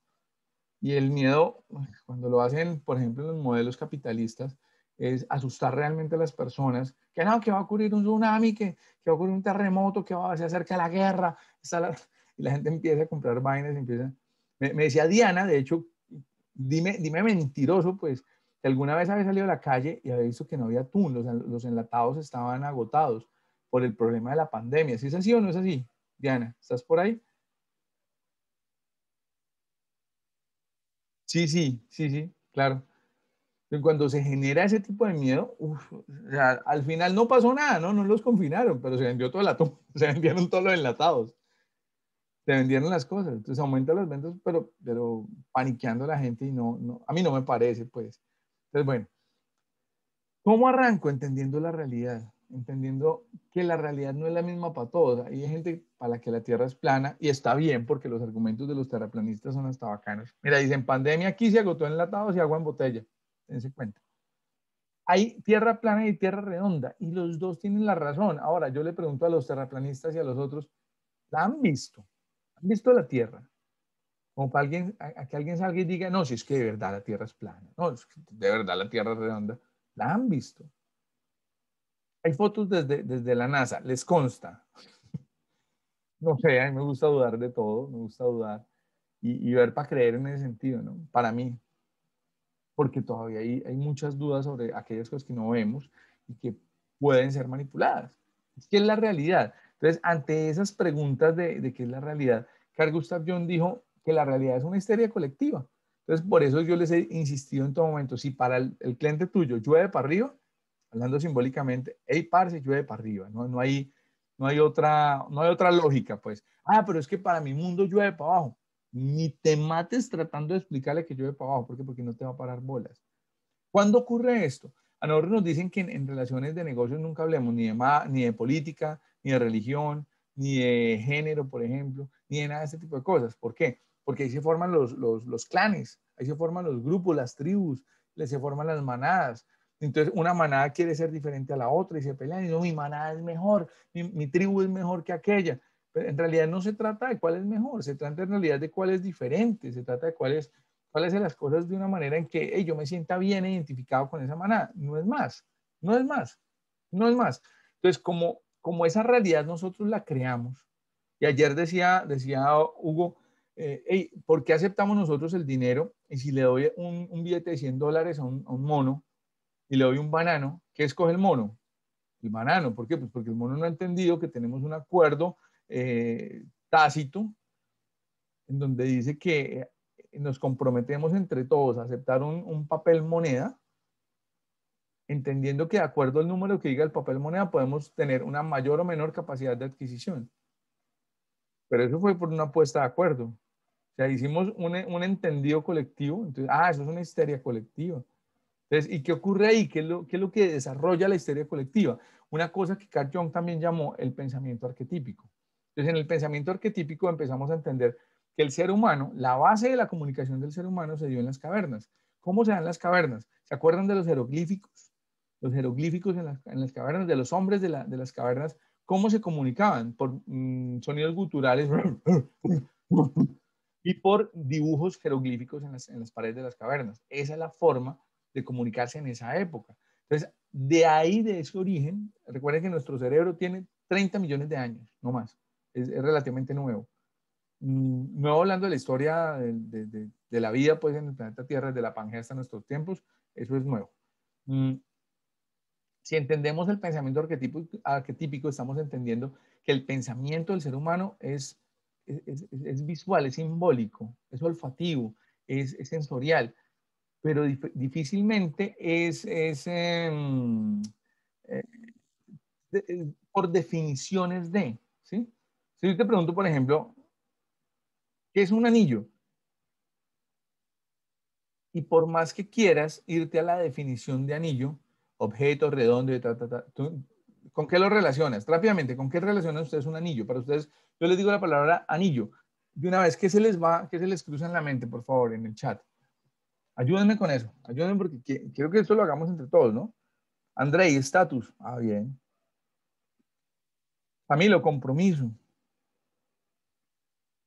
Y el miedo, cuando lo hacen, por ejemplo, en los modelos capitalistas, es asustar realmente a las personas, que no, que va a ocurrir un tsunami, que, que va a ocurrir un terremoto, que va, se acerca la guerra, está y la gente empieza a comprar vainas, empieza... Me, me, decía Diana, de hecho, dime, dime mentiroso, pues, que alguna vez había salido a la calle y había visto que no había atún, los, enlatados estaban agotados por el problema de la pandemia. ¿Sí es así o no es así? Diana, ¿estás por ahí? Sí, sí, sí, sí, claro. Cuando se genera ese tipo de miedo, al final no pasó nada, ¿no? los confinaron, pero se vendió todo el atún, se vendieron todos los enlatados, se vendieron las cosas, entonces aumenta las ventas, pero, pero paniqueando la gente y no, a mí no me parece, pues. Entonces, bueno, ¿cómo arranco? Entendiendo la realidad, entendiendo que la realidad no es la misma para todos. Hay gente para la que la Tierra es plana y está bien porque los argumentos de los terraplanistas son hasta bacanos. Mira, dicen, pandemia aquí se agotó enlatados y agua en botella. Dense cuenta. Hay tierra plana y tierra redonda y los dos tienen la razón. Ahora, yo le pregunto a los terraplanistas y a los otros, ¿la han visto? ¿Han visto la Tierra? como para alguien, a, que alguien salga y diga, no, si es que de verdad la Tierra es plana, no, de verdad la Tierra es redonda, la han visto. Hay fotos desde, desde la NASA, les consta. no sé, a mí me gusta dudar de todo, me gusta dudar y, y ver para creer en ese sentido, ¿no? Para mí, porque todavía hay, hay, muchas dudas sobre aquellas cosas que no vemos y que pueden ser manipuladas. ¿Qué es la realidad? Entonces, ante esas preguntas de, de qué es la realidad, Carl Gustav Jung dijo, que la realidad es una histeria colectiva. Entonces, por eso yo les he insistido en todo momento, si para el, cliente tuyo llueve para arriba, hablando simbólicamente, hey, parse, llueve para arriba, no, no, hay, no, hay otra, no hay otra lógica, pues, ah, pero es que para mi mundo llueve para abajo. Ni te mates tratando de explicarle que llueve para abajo, ¿por qué? Porque no te va a parar bolas. ¿Cuándo ocurre esto? A nosotros nos dicen que en, relaciones de negocios nunca hablemos ni de, ni de política, ni de religión, ni de género, por ejemplo, ni de nada de ese tipo de cosas. ¿Por qué? porque ahí se forman los, clanes, ahí se forman los grupos, las tribus, se forman las manadas. Entonces, una manada quiere ser diferente a la otra y se pelean y no, mi manada es mejor, mi, mi, tribu es mejor que aquella. Pero en realidad no se trata de cuál es mejor, se trata en realidad de cuál es diferente, se trata de cuáles es, cuál las cosas de una manera en que yo me sienta bien identificado con esa manada. No es más, no es más, no es más. Entonces, como, como esa realidad nosotros la creamos, y ayer decía, decía Hugo, eh, ¿por qué aceptamos nosotros el dinero? Y si le doy un, billete de 100 dólares a un, mono y le doy un banano, ¿qué escoge el mono? El banano, ¿por qué? Pues porque el mono no ha entendido que tenemos un acuerdo eh, tácito en donde dice que eh, nos comprometemos entre todos a aceptar un, un, papel moneda, entendiendo que de acuerdo al número que diga el papel moneda podemos tener una mayor o menor capacidad de adquisición. Pero eso fue por una apuesta de acuerdo sea, hicimos un, entendido colectivo, entonces, ah, eso es una histeria colectiva. Entonces, ¿y qué ocurre ahí? ¿Qué es, lo, ¿Qué es lo que desarrolla la histeria colectiva? Una cosa que Carl Jung también llamó el pensamiento arquetípico. Entonces, en el pensamiento arquetípico empezamos a entender que el ser humano, la base de la comunicación del ser humano se dio en las cavernas. ¿Cómo se dan las cavernas? ¿Se acuerdan de los jeroglíficos? Los jeroglíficos en, las cavernas, de los hombres de, las cavernas, ¿cómo se comunicaban? Por mm, sonidos guturales y por dibujos jeroglíficos en las, en las paredes de las cavernas. Esa es la forma de comunicarse en esa época. Entonces, de ahí, de ese origen, recuerden que nuestro cerebro tiene 30 millones de años, no más. Es, relativamente nuevo. Mm, no hablando de la historia de, de, la vida pues, en el planeta Tierra, desde la Pangea hasta nuestros tiempos, eso es nuevo. Mm, si entendemos el pensamiento arquetípico, estamos entendiendo que el pensamiento del ser humano es es, visual, es simbólico, es olfativo, es, sensorial, pero difícilmente es, em, eh, eh, por definiciones de, ¿sí? Si yo te pregunto, por ejemplo, ¿qué es un anillo? Y por más que quieras irte a la definición de anillo, objeto redondo, ta, ¿con qué lo relacionas? Rápidamente, ¿con qué relacionas ustedes un anillo? Para ustedes, yo les digo la palabra anillo. De una vez, ¿qué se les va, qué se les cruza en la mente, por favor, en el chat? Ayúdenme con eso. Ayúdenme porque quiero que esto lo hagamos entre todos, ¿no? Andrei, estatus. Ah, bien. Camilo, compromiso.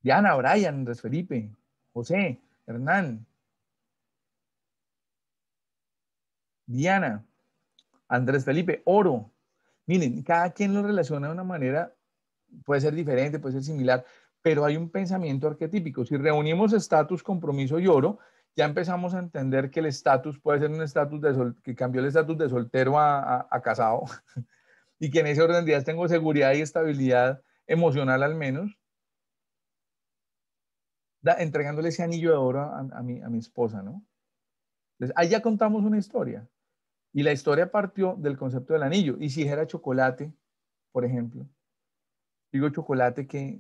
Diana, Brian, Andrés Felipe, José, Hernán. Diana, Andrés Felipe, oro. Miren, cada quien lo relaciona de una manera puede ser diferente, puede ser similar, pero hay un pensamiento arquetípico. Si reunimos estatus, compromiso y oro, ya empezamos a entender que el estatus puede ser un estatus de que cambió el estatus de soltero a, casado y que en ese orden de días tengo seguridad y estabilidad emocional al menos, entregándole ese anillo de oro a, mi, esposa, ¿no? ahí ya contamos una historia y la historia partió del concepto del anillo. Y si era chocolate, por ejemplo, digo chocolate, ¿qué,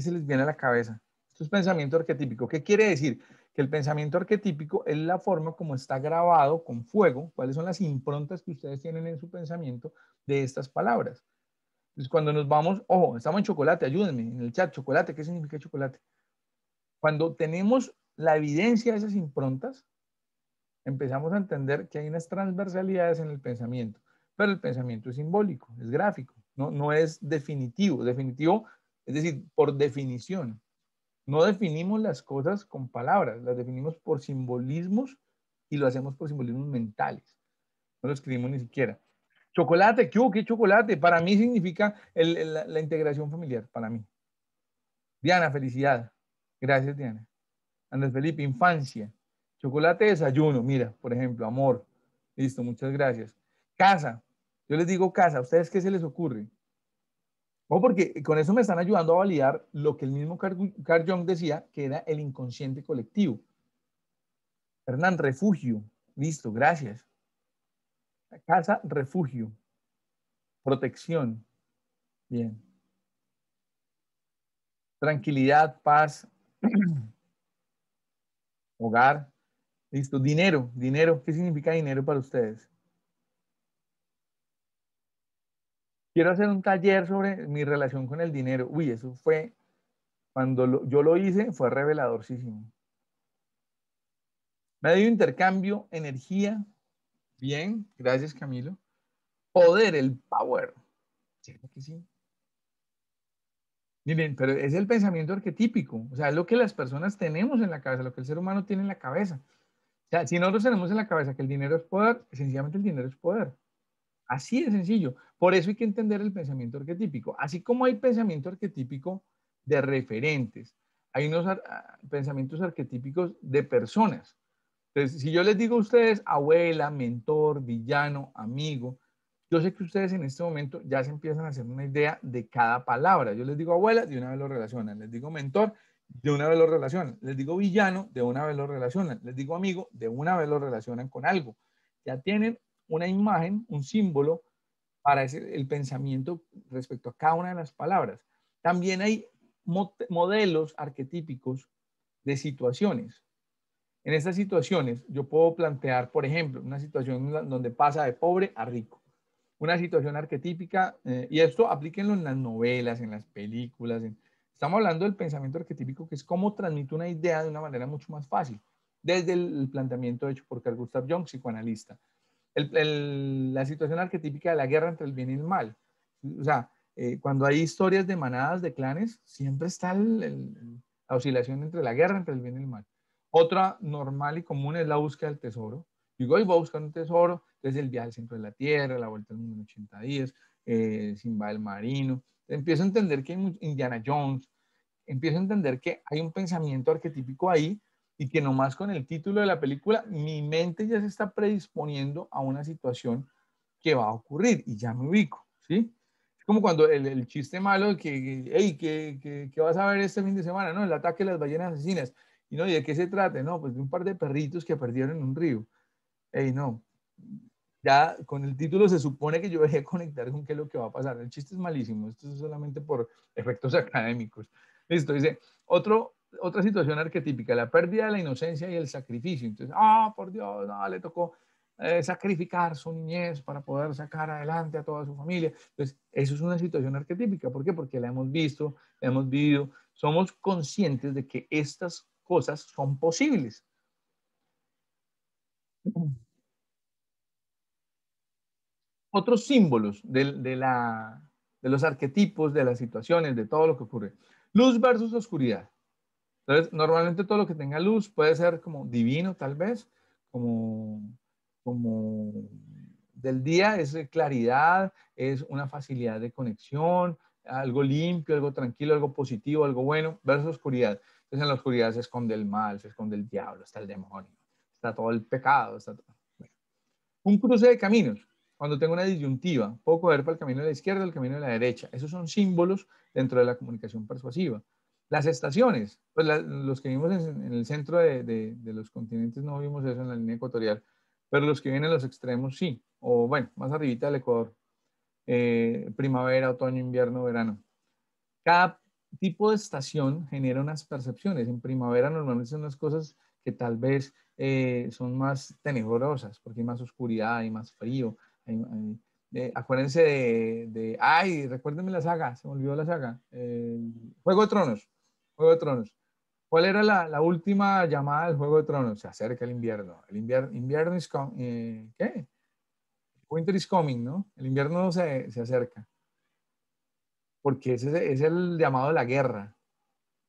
se les viene a la cabeza? Esto es pensamiento arquetípico. ¿Qué quiere decir? Que el pensamiento arquetípico es la forma como está grabado con fuego, cuáles son las improntas que ustedes tienen en su pensamiento de estas palabras. Entonces, cuando nos vamos, ojo, estamos en chocolate, ayúdenme en el chat, chocolate, ¿qué significa chocolate? Cuando tenemos la evidencia de esas improntas, empezamos a entender que hay unas transversalidades en el pensamiento, pero el pensamiento es simbólico, es gráfico no, es definitivo. Definitivo, es decir, por definición. No definimos las cosas con palabras, las definimos por simbolismos y lo hacemos por simbolismos mentales. No lo escribimos ni siquiera. Chocolate, ¿qué chocolate? Para mí significa la, la integración familiar, para mí. Diana, felicidad. Gracias, Diana. Andrés Felipe, infancia. Chocolate, desayuno, mira, por ejemplo, amor. Listo, muchas gracias. Casa, yo les digo casa, ustedes qué se les ocurre? O porque con eso me están ayudando a validar lo que el mismo Carl Jung decía, que era el inconsciente colectivo. Hernán, refugio. Listo, gracias. Casa, refugio. Protección. Bien. Tranquilidad, paz. Hogar. Listo. Dinero, dinero. ¿Qué significa dinero para ustedes? quiero hacer un taller sobre mi relación con el dinero. Uy, eso fue, cuando yo lo hice, fue reveladorísimo Medio intercambio, energía. Bien, gracias Camilo. Poder, el power. ¿Cierto que sí? Miren, pero es el pensamiento arquetípico, o sea, es lo que las personas tenemos en la cabeza, lo que el ser humano tiene en la cabeza. O sea, si nosotros tenemos en la cabeza que el dinero es poder, sencillamente el dinero es poder. Así de sencillo. Por eso hay que entender el pensamiento arquetípico. Así como hay pensamiento arquetípico de referentes, hay unos ah, pensamientos arquetípicos de personas. Entonces, si yo les digo a ustedes abuela, mentor, villano, amigo, yo sé que ustedes en este momento ya se empiezan a hacer una idea de cada palabra. Yo les digo abuela, de una vez lo relacionan. Les digo mentor, de una vez lo relacionan. Les digo villano, de una vez lo relacionan. Les digo amigo, de una vez lo relacionan con algo. Ya tienen una imagen, un símbolo para el pensamiento respecto a cada una de las palabras. También hay modelos arquetípicos de situaciones. En estas situaciones yo puedo plantear, por ejemplo, una situación donde pasa de pobre a rico. Una situación arquetípica, eh, y esto aplíquenlo en las novelas, en las películas. estamos hablando del pensamiento arquetípico, que es cómo transmite una idea de una manera mucho más fácil, desde el planteamiento hecho por Carl Gustav Jung, psicoanalista la situación arquetípica de la guerra entre el bien y el mal. O sea, eh, cuando hay historias de manadas, de clanes, siempre está la oscilación entre la guerra, entre el bien y el mal. Otra normal y común es la búsqueda del tesoro. Digo, hoy voy a buscar un tesoro, desde el viaje al centro de la Tierra, la vuelta al mundo en 80 días, eh, Simba el marino. Empiezo a entender que Indiana Jones, empiezo a entender que hay un pensamiento arquetípico ahí y que nomás con el título de la película mi mente ya se está predisponiendo a una situación que va a ocurrir y ya me ubico, ¿sí? Es como cuando el, el chiste malo que, hey, que, vas a ver este fin de semana, ¿no? El ataque de las ballenas asesinas. Y no, ¿y de qué se trata? No, pues de un par de perritos que perdieron en un río. Hey, no. Ya con el título se supone que yo voy a conectar con qué es lo que va a pasar. El chiste es malísimo. Esto es solamente por efectos académicos. Listo, dice, otro otra situación arquetípica, la pérdida de la inocencia y el sacrificio. Entonces, ah, oh, por Dios, no, le tocó eh, sacrificar su niñez para poder sacar adelante a toda su familia. Entonces, eso es una situación arquetípica. ¿Por qué? Porque la hemos visto, la hemos vivido, somos conscientes de que estas cosas son posibles. Otros símbolos de, de los arquetipos, de las situaciones, de todo lo que ocurre. Luz versus oscuridad. Entonces, normalmente todo lo que tenga luz puede ser como divino, tal vez, como, como del día, es claridad, es una facilidad de conexión, algo limpio, algo tranquilo, algo positivo, algo bueno, versus oscuridad. Entonces, en la oscuridad se esconde el mal, se esconde el diablo, está el demonio, está todo el pecado, está Un cruce de caminos cuando tengo una disyuntiva, puedo coger para el camino de la izquierda el camino de la derecha. Esos son símbolos dentro de la comunicación persuasiva. Las estaciones, pues los que vimos en, el centro de, los continentes no vimos eso en la línea ecuatorial, pero los que vienen en los extremos sí, o bueno, más arribita del Ecuador, eh, primavera, otoño, invierno, verano. Cada tipo de estación genera unas percepciones. En primavera normalmente son las cosas que tal vez eh, son más tenebrosas, porque hay más oscuridad, hay más frío. Eh, acuérdense de, ay, recuérdenme la saga, se me olvidó la saga, el Juego de Tronos. Juego de Tronos. ¿Cuál era la, la, última llamada del Juego de Tronos? Se acerca el invierno. El invierno, invierno is eh, ¿Qué? Winter is coming, ¿no? El invierno se, se acerca. Porque ese es el llamado de la guerra.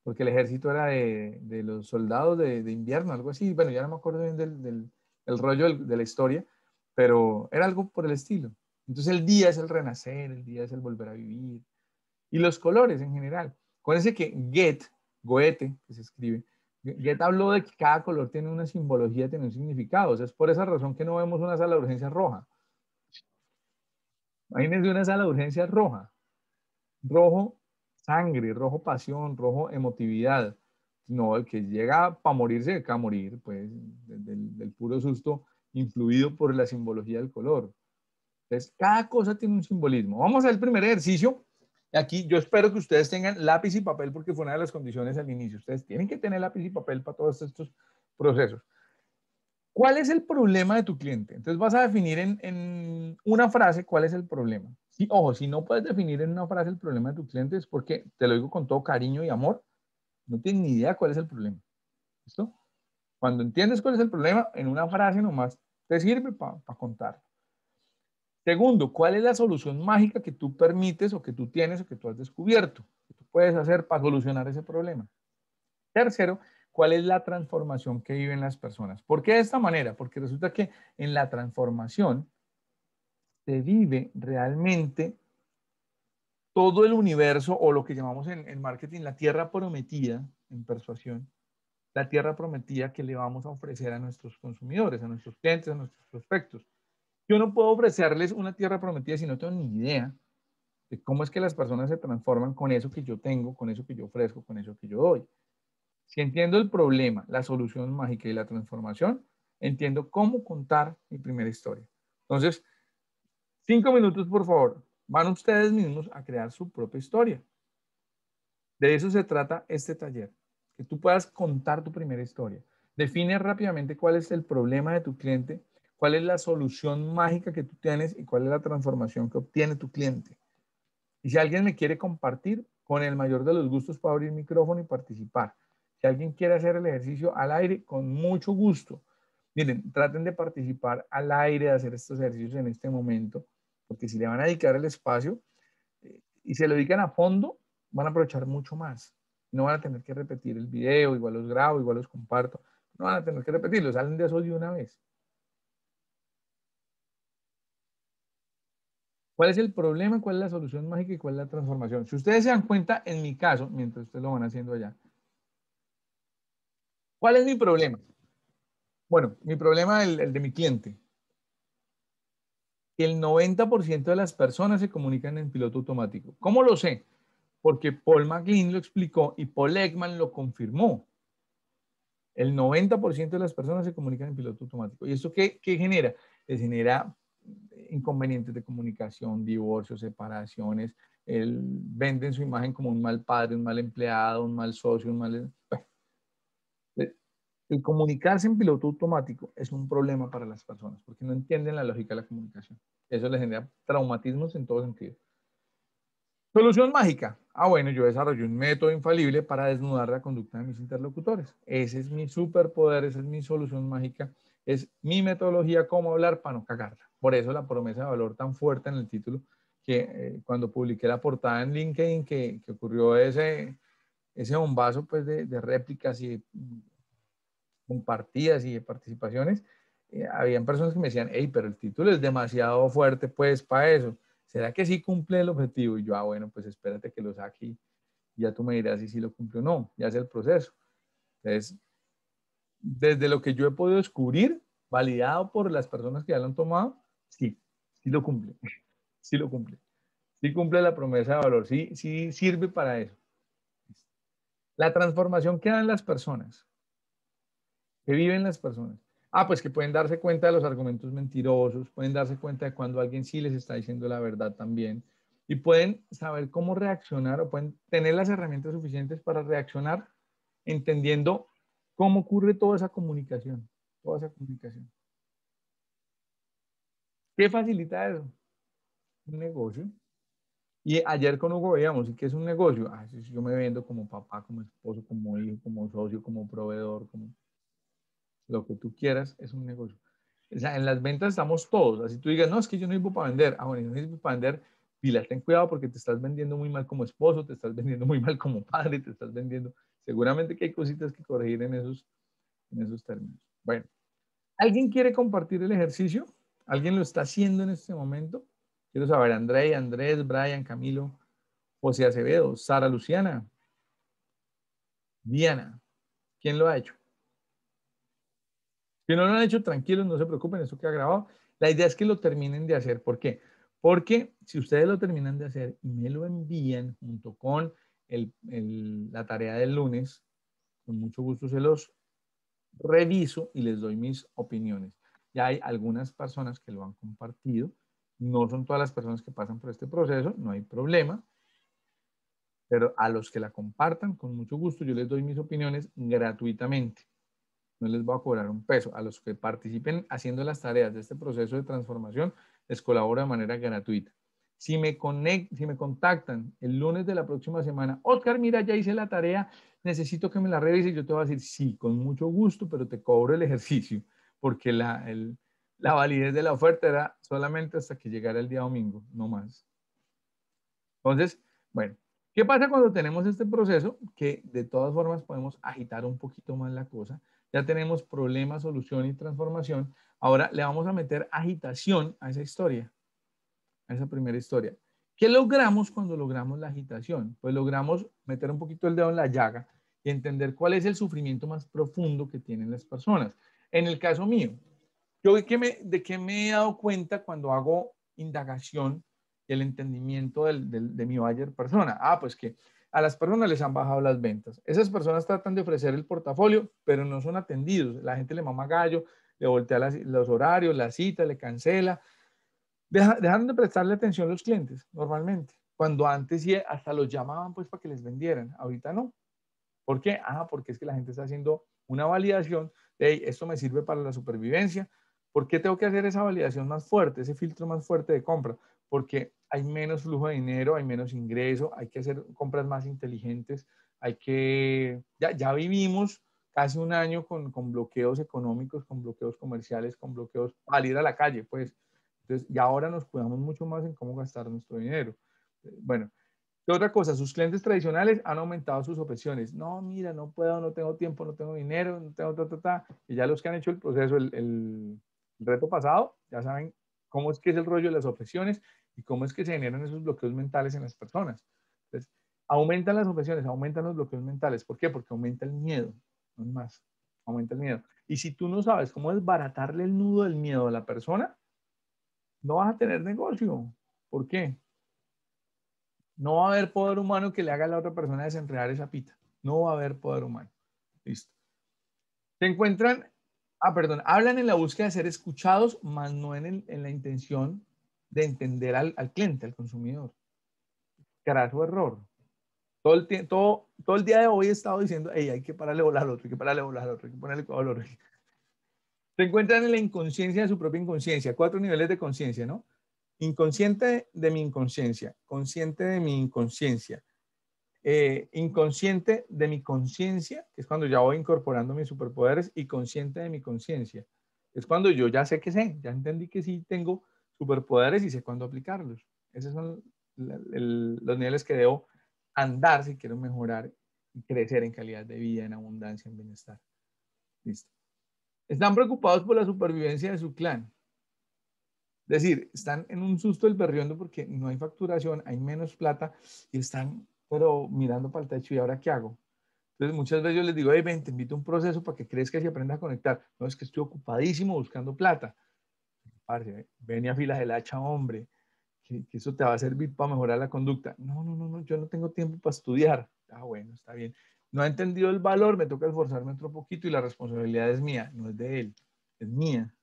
Porque el ejército era de, de los soldados de, de, invierno, algo así. Bueno, ya no me acuerdo bien del, del, rollo de la historia, pero era algo por el estilo. Entonces el día es el renacer, el día es el volver a vivir. Y los colores en general. ese que Get Goethe, que se escribe, Goethe habló de que cada color tiene una simbología, tiene un significado. es por esa razón que no vemos una sala de urgencias roja. Imagínense una sala de urgencias roja. Rojo, sangre, rojo, pasión, rojo, emotividad. No, el que llega para morirse, acá a morir, pues, del, del puro susto, influido por la simbología del color. Entonces, cada cosa tiene un simbolismo. Vamos al primer ejercicio Aquí yo espero que ustedes tengan lápiz y papel porque fue una de las condiciones al inicio. Ustedes tienen que tener lápiz y papel para todos estos procesos. ¿Cuál es el problema de tu cliente? Entonces vas a definir en, una frase cuál es el problema. ojo, si no puedes definir en una frase el problema de tu cliente es porque, te lo digo con todo cariño y amor, no tienes ni idea cuál es el problema. ¿Listo? Cuando entiendes cuál es el problema, en una frase nomás te sirve para contar. Segundo, ¿cuál es la solución mágica que tú permites o que tú tienes o que tú has descubierto? Que tú puedes hacer para solucionar ese problema. Tercero, ¿cuál es la transformación que viven las personas? ¿Por qué de esta manera? Porque resulta que en la transformación se vive realmente todo el universo o lo que llamamos en, en, marketing la tierra prometida, en persuasión, la tierra prometida que le vamos a ofrecer a nuestros consumidores, a nuestros clientes, a nuestros prospectos. Yo no puedo ofrecerles una tierra prometida si no tengo ni idea de cómo es que las personas se transforman con eso que yo tengo, con eso que yo ofrezco, con eso que yo doy. Si entiendo el problema, la solución mágica y la transformación, entiendo cómo contar mi primera historia. Entonces, cinco minutos, por favor. Van ustedes mismos a crear su propia historia. De eso se trata este taller, que tú puedas contar tu primera historia. Define rápidamente cuál es el problema de tu cliente cuál es la solución mágica que tú tienes y cuál es la transformación que obtiene tu cliente. Y si alguien me quiere compartir, con el mayor de los gustos para abrir micrófono y participar. Si alguien quiere hacer el ejercicio al aire, con mucho gusto. Miren, traten de participar al aire, de hacer estos ejercicios en este momento, porque si le van a dedicar el espacio eh, y se lo dedican a fondo, van a aprovechar mucho más. No van a tener que repetir el video, igual los grabo, igual los comparto. No van a tener que repetirlo, salen de eso de una vez. ¿Cuál es el problema? ¿Cuál es la solución mágica y cuál es la transformación? Si ustedes se dan cuenta, en mi caso, mientras ustedes lo van haciendo allá, ¿cuál es mi problema? Bueno, mi problema es el, de mi cliente. El 90% de las personas se comunican en piloto automático. ¿Cómo lo sé? Porque Paul McLean lo explicó y Paul Ekman lo confirmó. El 90% de las personas se comunican en piloto automático. ¿Y esto qué, qué genera? Les genera inconvenientes de comunicación, divorcios, separaciones, el, venden su imagen como un mal padre, un mal empleado, un mal socio, un mal... Eh, pues, eh, el comunicarse en piloto automático es un problema para las personas porque no entienden la lógica de la comunicación. Eso les genera traumatismos en todo sentido. Solución mágica. Ah, bueno, yo desarrollo un método infalible para desnudar la conducta de mis interlocutores. Ese es mi superpoder, esa es mi solución mágica. Es mi metodología, cómo hablar para no cagarla. Por eso la promesa de valor tan fuerte en el título, que eh, cuando publiqué la portada en LinkedIn, que, ocurrió ese, ese bombazo pues, de, réplicas y mm, compartidas y participaciones, eh, habían personas que me decían, hey, pero el título es demasiado fuerte pues para eso. ¿Será que sí cumple el objetivo? Y yo, ah, bueno, pues espérate que lo saque y ya tú me dirás si sí lo cumple o no, ya es el proceso. Entonces, desde lo que yo he podido descubrir, validado por las personas que ya lo han tomado, sí, sí lo cumple, sí lo cumple, sí cumple la promesa de valor, sí, sí sirve para eso. La transformación que dan las personas, que viven las personas. Ah, pues que pueden darse cuenta de los argumentos mentirosos, pueden darse cuenta de cuando alguien sí les está diciendo la verdad también, y pueden saber cómo reaccionar o pueden tener las herramientas suficientes para reaccionar entendiendo cómo ocurre toda esa comunicación, toda esa comunicación. ¿Qué facilita eso? Un negocio. Y ayer con Hugo veíamos, ¿y qué es un negocio? Ah, yo me vendo como papá, como esposo, como hijo, como socio, como proveedor, como lo que tú quieras, es un negocio. O sea, en las ventas estamos todos. Así tú digas, no, es que yo no vivo para vender. Ah, bueno, no sirvo para vender. Pilas, ten cuidado porque te estás vendiendo muy mal como esposo, te estás vendiendo muy mal como padre, te estás vendiendo. Seguramente que hay cositas que corregir en esos, en esos términos. Bueno, ¿alguien quiere compartir el ejercicio? ¿Alguien lo está haciendo en este momento? Quiero saber, André, Andrés, Brian, Camilo, José Acevedo, Sara Luciana, Diana. ¿Quién lo ha hecho? Si no lo han hecho, tranquilos, no se preocupen, eso ha grabado. La idea es que lo terminen de hacer. ¿Por qué? Porque si ustedes lo terminan de hacer y me lo envían junto con la tarea del lunes, con mucho gusto se los reviso y les doy mis opiniones. Ya hay algunas personas que lo han compartido. No son todas las personas que pasan por este proceso, no hay problema. Pero a los que la compartan, con mucho gusto, yo les doy mis opiniones gratuitamente. No les voy a cobrar un peso. A los que participen haciendo las tareas de este proceso de transformación, les colaboro de manera gratuita. Si me, conect, si me contactan el lunes de la próxima semana, Oscar, mira, ya hice la tarea, necesito que me la revise yo te voy a decir, sí, con mucho gusto, pero te cobro el ejercicio porque la, validez de la oferta era solamente hasta que llegara el día domingo, no más. Entonces, bueno, ¿qué pasa cuando tenemos este proceso? Que de todas formas podemos agitar un poquito más la cosa. Ya tenemos problema, solución y transformación. Ahora le vamos a meter agitación a esa historia, a esa primera historia. ¿Qué logramos cuando logramos la agitación? Pues logramos meter un poquito el dedo en la llaga y entender cuál es el sufrimiento más profundo que tienen las personas. En el caso mío, yo de qué me, de me he dado cuenta cuando hago indagación y el entendimiento del, de mi buyer persona. Ah, pues que a las personas les han bajado las ventas. Esas personas tratan de ofrecer el portafolio, pero no son atendidos. La gente le mama gallo, le voltea los horarios, la cita, le cancela. Deja, de prestarle atención a los clientes normalmente. Cuando antes sí hasta los llamaban pues para que les vendieran. Ahorita no. ¿Por qué? Ah, porque es que la gente está haciendo una validación hey, esto me sirve para la supervivencia. ¿Por qué tengo que hacer esa validación más fuerte, ese filtro más fuerte de compra? Porque hay menos flujo de dinero, hay menos ingreso, hay que hacer compras más inteligentes, hay que, ya, vivimos casi un año con, bloqueos económicos, con bloqueos comerciales, con bloqueos para ir a la calle, pues. Entonces, y ahora nos cuidamos mucho más en cómo gastar nuestro dinero. Bueno, otra cosa, sus clientes tradicionales han aumentado sus objeciones. No, mira, no puedo, no tengo tiempo, no tengo dinero, no tengo ta, ta, Y ya los que han hecho el proceso, el, reto pasado, ya saben cómo es que es el rollo de las objeciones y cómo es que se generan esos bloqueos mentales en las personas. Entonces, aumentan las objeciones, aumentan los bloqueos mentales. ¿Por qué? Porque aumenta el miedo, no es más, aumenta el miedo. Y si tú no sabes cómo desbaratarle el nudo del miedo a la persona, no vas a tener negocio. ¿Por qué? No va a haber poder humano que le haga a la otra persona desenredar esa pita. No va a haber poder humano. Listo. Se encuentran, ah, perdón, hablan en la búsqueda de ser escuchados, más no en, en la intención de entender al, al, cliente, al consumidor. su error. Todo el, todo, todo el día de hoy he estado diciendo, hey, hay que pararle volar al otro, hay que pararle volar al otro, hay que ponerle cuidado al Se encuentran en la inconsciencia de su propia inconsciencia, cuatro niveles de conciencia, ¿no? Inconsciente de mi inconsciencia, consciente de mi inconsciencia, eh, inconsciente de mi conciencia, que es cuando ya voy incorporando mis superpoderes, y consciente de mi conciencia, es cuando yo ya sé que sé, ya entendí que sí tengo superpoderes y sé cuándo aplicarlos. Esos son los niveles que debo andar si quiero mejorar y crecer en calidad de vida, en abundancia, en bienestar. Listo. Están preocupados por la supervivencia de su clan. Es decir, están en un susto el berriendo porque no hay facturación, hay menos plata y están, pero mirando para el techo y ahora qué hago. Entonces muchas veces yo les digo, hey, ven, te invito a un proceso para que crezcas y aprendas a conectar. No, es que estoy ocupadísimo buscando plata. Parce, ven y afilas el hacha, hombre, que, que, eso te va a servir para mejorar la conducta. No, no, no, no, yo no tengo tiempo para estudiar. Ah, bueno, está bien. No ha entendido el valor, me toca esforzarme otro poquito y la responsabilidad es mía, no es de él, es mía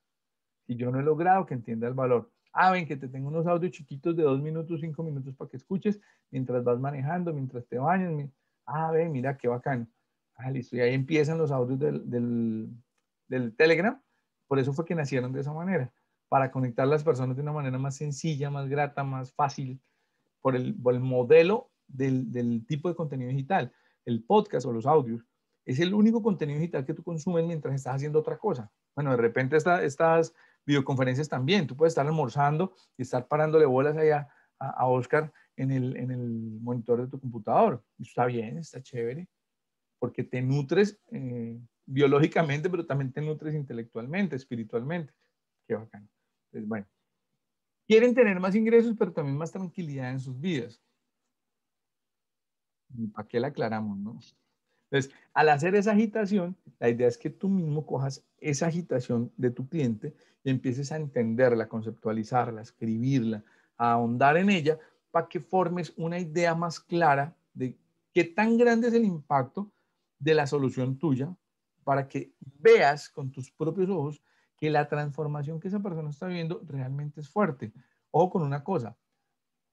si yo no he logrado que entienda el valor. Ah, ven que te tengo unos audios chiquitos de dos minutos, cinco minutos para que escuches mientras vas manejando, mientras te bañas. Ah, ven, mira qué bacán. Ah, listo. Y ahí empiezan los audios del, Telegram. Por eso fue que nacieron de esa manera, para conectar a las personas de una manera más sencilla, más grata, más fácil, por el, el modelo del, del tipo de contenido digital, el podcast o los audios es el único contenido digital que tú consumes mientras estás haciendo otra cosa. Bueno, de repente estás videoconferencias también. Tú puedes estar almorzando y estar parándole bolas allá a, Oscar en el, monitor de tu computador. Está bien, está chévere, porque te nutres eh, biológicamente, pero también te nutres intelectualmente, espiritualmente. Qué bacano. Entonces, pues bueno, quieren tener más ingresos, pero también más tranquilidad en sus vidas. ¿Para qué la aclaramos, no? Entonces, al hacer esa agitación, la idea es que tú mismo cojas esa agitación de tu cliente y empieces a entenderla, conceptualizarla, escribirla, a ahondar en ella para que formes una idea más clara de qué tan grande es el impacto de la solución tuya para que veas con tus propios ojos que la transformación que esa persona está viviendo realmente es fuerte. Ojo con una cosa,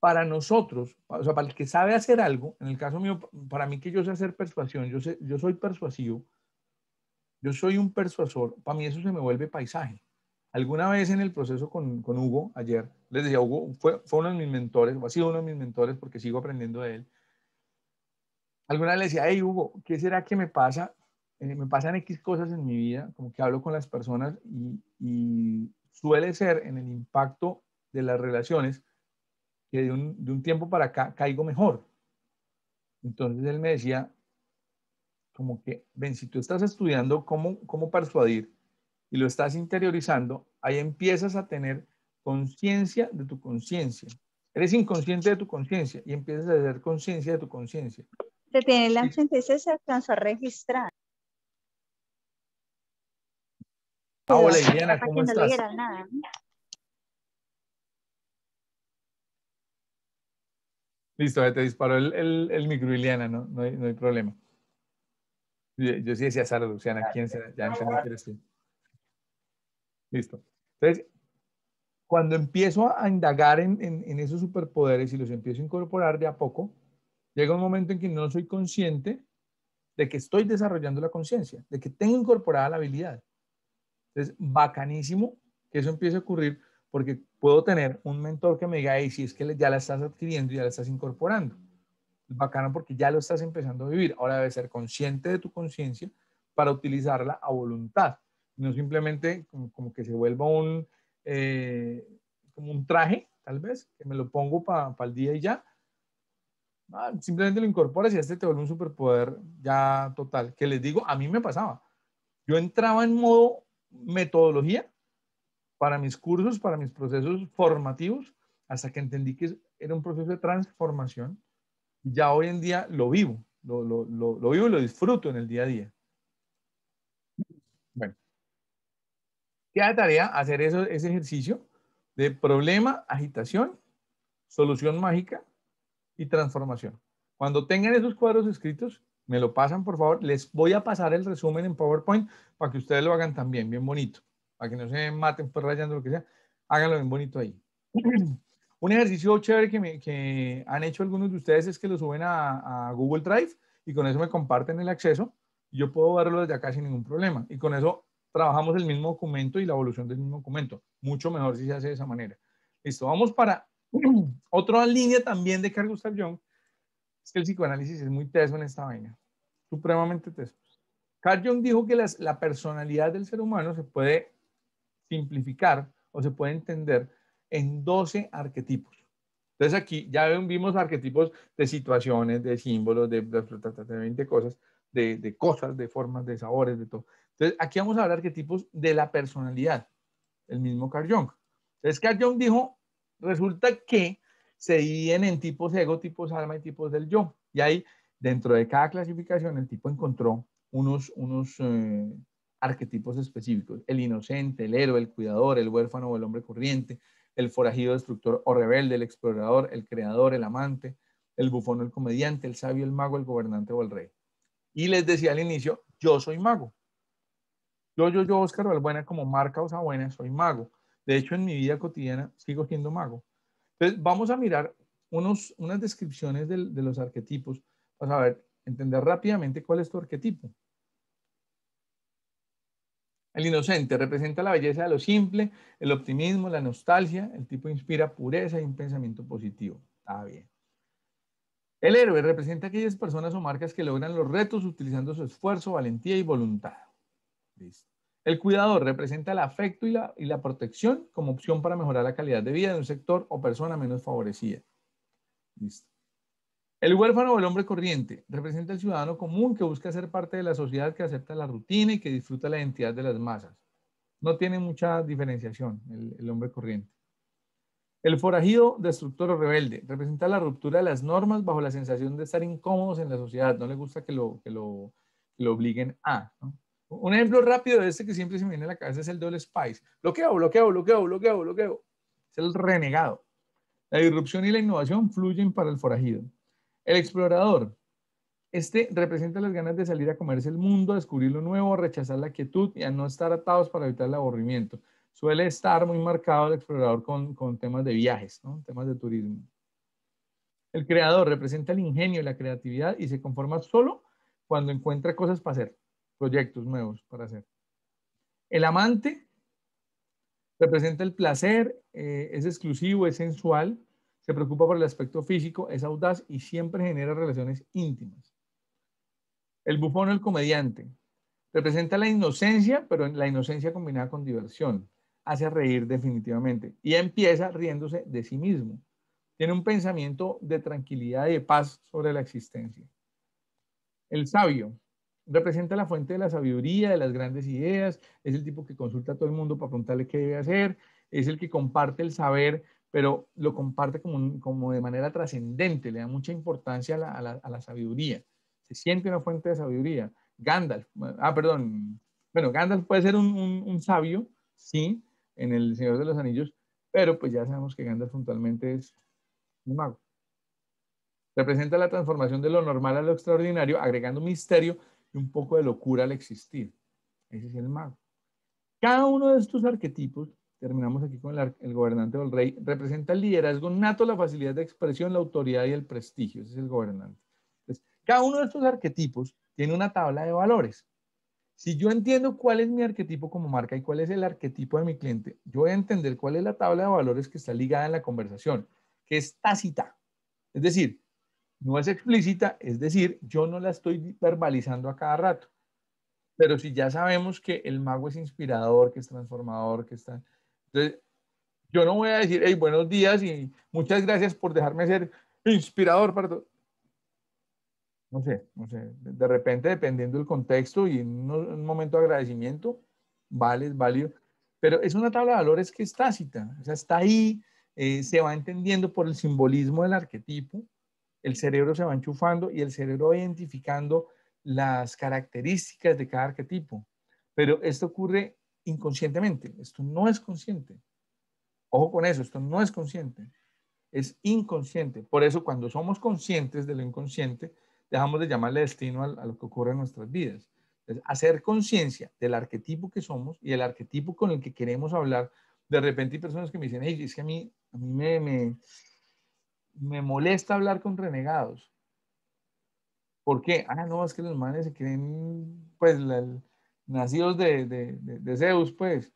para nosotros, o sea, para el que sabe hacer algo, en el caso mío, para mí que yo sé hacer persuasión, yo, sé, yo soy persuasivo, yo soy un persuasor, para mí eso se me vuelve paisaje. Alguna vez en el proceso con, con Hugo, ayer, les decía, Hugo fue, fue, uno de mis mentores, o ha sido uno de mis mentores porque sigo aprendiendo de él. Alguna vez le decía, hey Hugo, ¿qué será que me pasa? Eh, me pasan X cosas en mi vida, como que hablo con las personas y, y suele ser en el impacto de las relaciones que de un, de un tiempo para acá caigo mejor. Entonces él me decía, como que, ven, si tú estás estudiando cómo, cómo persuadir y lo estás interiorizando, ahí empiezas a tener conciencia de tu conciencia. Eres inconsciente de tu conciencia y empiezas a tener conciencia de tu conciencia. se tiene la conciencia se alcanzó a registrar. Ah, hola, Liliana, ¿cómo estás? Listo, te disparó el, el, micro, Iliana, ¿no? No hay, no hay problema. Yo, sí decía Sara Luciana, ah, ¿quién será? Ya ah, entendí que Listo. Entonces, cuando empiezo a indagar en, en, en, esos superpoderes y los empiezo a incorporar de a poco, llega un momento en que no soy consciente de que estoy desarrollando la conciencia, de que tengo incorporada la habilidad. Entonces, bacanísimo que eso empiece a ocurrir porque puedo tener un mentor que me diga, y si es que ya la estás adquiriendo, y ya la estás incorporando. Es bacano porque ya lo estás empezando a vivir. Ahora debe ser consciente de tu conciencia para utilizarla a voluntad. No simplemente como, que se vuelva un, eh, como un traje, tal vez, que me lo pongo para el día y ya. Ah, simplemente lo incorporas y este te vuelve un superpoder ya total. Que les digo, a mí me pasaba. Yo entraba en modo metodología para mis cursos, para mis procesos formativos, hasta que entendí que era un proceso de transformación. Ya hoy en día lo vivo, lo, vivo y lo disfruto en el día a día. Bueno, queda tarea hacer eso, ese ejercicio de problema, agitación, solución mágica y transformación. Cuando tengan esos cuadros escritos, me lo pasan, por favor. Les voy a pasar el resumen en PowerPoint para que ustedes lo hagan también, bien bonito para que no se maten por pues, rayando lo que sea, Háganlo bien bonito ahí. Un ejercicio chévere que, me, han hecho algunos de ustedes es que lo suben a, Google Drive y con eso me comparten el acceso. Yo puedo verlo desde acá sin ningún problema. Y con eso trabajamos el mismo documento y la evolución del mismo documento. Mucho mejor si se hace de esa manera. Listo, vamos para otra línea también de Carl Gustav Jung. Es que el psicoanálisis es muy teso en esta vaina. Supremamente teso. Carl Jung dijo que la personalidad del ser humano se puede simplificar o se puede entender en 12 arquetipos. Entonces aquí ya vimos arquetipos de situaciones, de símbolos, de, de, cosas, de, cosas, de formas, de sabores, de todo. Entonces aquí vamos a hablar arquetipos de la personalidad, el mismo Carl Jung. Entonces Carl Jung dijo, resulta que se dividen en tipos ego, tipos alma y tipos del yo. Y ahí, dentro de cada clasificación, el tipo encontró unos, unos eh, arquetipos específicos, el inocente, el héroe, el cuidador, el huérfano o el hombre corriente, el forajido destructor o rebelde, el explorador, el creador, el amante, el bufón o el comediante, el sabio, el mago, el gobernante o el rey. Y les decía al inicio, yo soy mago. Yo, yo, yo, Oscar Valbuena, como marca Osabuena, soy mago. De hecho, en mi vida cotidiana sigo siendo mago. Entonces, vamos a mirar unos, unas descripciones de los arquetipos para saber, entender rápidamente cuál es tu arquetipo. El inocente representa la belleza de lo simple, el optimismo, la nostalgia. El tipo inspira pureza y un pensamiento positivo. Está ah, bien. El héroe representa aquellas personas o marcas que logran los retos utilizando su esfuerzo, valentía y voluntad. Listo. El cuidador representa el afecto y la, protección como opción para mejorar la calidad de vida de un sector o persona menos favorecida. Listo. El huérfano o el hombre corriente representa al ciudadano común que busca ser parte de la sociedad, que acepta la rutina y que disfruta la identidad de las masas. No tiene mucha diferenciación el, hombre corriente. El forajido, destructor o rebelde, representa la ruptura de las normas bajo la sensación de estar incómodos en la sociedad. No le gusta que lo, que lo, obliguen a. Un ejemplo rápido de este que siempre se me viene a la cabeza es el doble spice. Lo lo lo que que que bloqueo, lo que bloqueo. Es el renegado. La disrupción y la innovación fluyen para el forajido. El explorador. Este representa las ganas de salir a comerse el mundo, a descubrir lo nuevo, a rechazar la quietud y a no estar atados para evitar el aburrimiento. Suele estar muy marcado el explorador con, temas de viajes, ¿no? temas de turismo. El creador representa el ingenio y la creatividad y se conforma solo cuando encuentra cosas para hacer, proyectos nuevos para hacer. El amante representa el placer, eh, es exclusivo, es sensual, se preocupa por el aspecto físico, es audaz y siempre genera relaciones íntimas. El bufón el comediante representa la inocencia, pero la inocencia combinada con diversión. Hace reír definitivamente y empieza riéndose de sí mismo. Tiene un pensamiento de tranquilidad y de paz sobre la existencia. El sabio representa la fuente de la sabiduría, de las grandes ideas, es el tipo que consulta a todo el mundo para preguntarle qué debe hacer, es el que comparte el saber pero lo comparte como, de manera trascendente, le da mucha importancia a la, sabiduría. Se siente una fuente de sabiduría. Gandalf, ah, perdón, bueno, Gandalf puede ser un, un sabio, sí, en El Señor de los Anillos, pero pues ya sabemos que Gandalf puntualmente es un mago. Representa la transformación de lo normal a lo extraordinario, agregando misterio y un poco de locura al existir. Ese es el mago. Cada uno de estos arquetipos terminamos aquí con el, gobernante o el rey, representa el liderazgo nato, la facilidad de expresión, la autoridad y el prestigio. Ese es el gobernante. Entonces, cada uno de estos arquetipos tiene una tabla de valores. Si yo entiendo cuál es mi arquetipo como marca y cuál es el arquetipo de mi cliente, yo voy a entender cuál es la tabla de valores que está ligada en la conversación, que es tácita. Es decir, no es explícita, es decir, yo no la estoy verbalizando a cada rato. Pero si ya sabemos que el mago es inspirador, que es transformador, que está entonces, yo no voy a decir, hey, buenos días y muchas gracias por dejarme ser inspirador para No sé, no sé. De repente, dependiendo del contexto y en un momento de agradecimiento, vale, es válido. Pero es una tabla de valores que es tácita, o sea, está ahí, eh, se va entendiendo por el simbolismo del arquetipo, el cerebro se va enchufando y el cerebro identificando las características de cada arquetipo. Pero esto ocurre inconscientemente. Esto no es consciente. Ojo con eso, esto no es consciente. Es inconsciente. Por eso cuando somos conscientes de lo inconsciente, dejamos de llamarle destino a, lo que ocurre en nuestras vidas. hacer conciencia del arquetipo que somos y el arquetipo con el que queremos hablar. De repente hay personas que me dicen, hey, es que a mí, a mí me, me molesta hablar con renegados. ¿Por qué? Ah, no, es que los manes se creen, pues, la, nacidos de, de, Zeus, pues.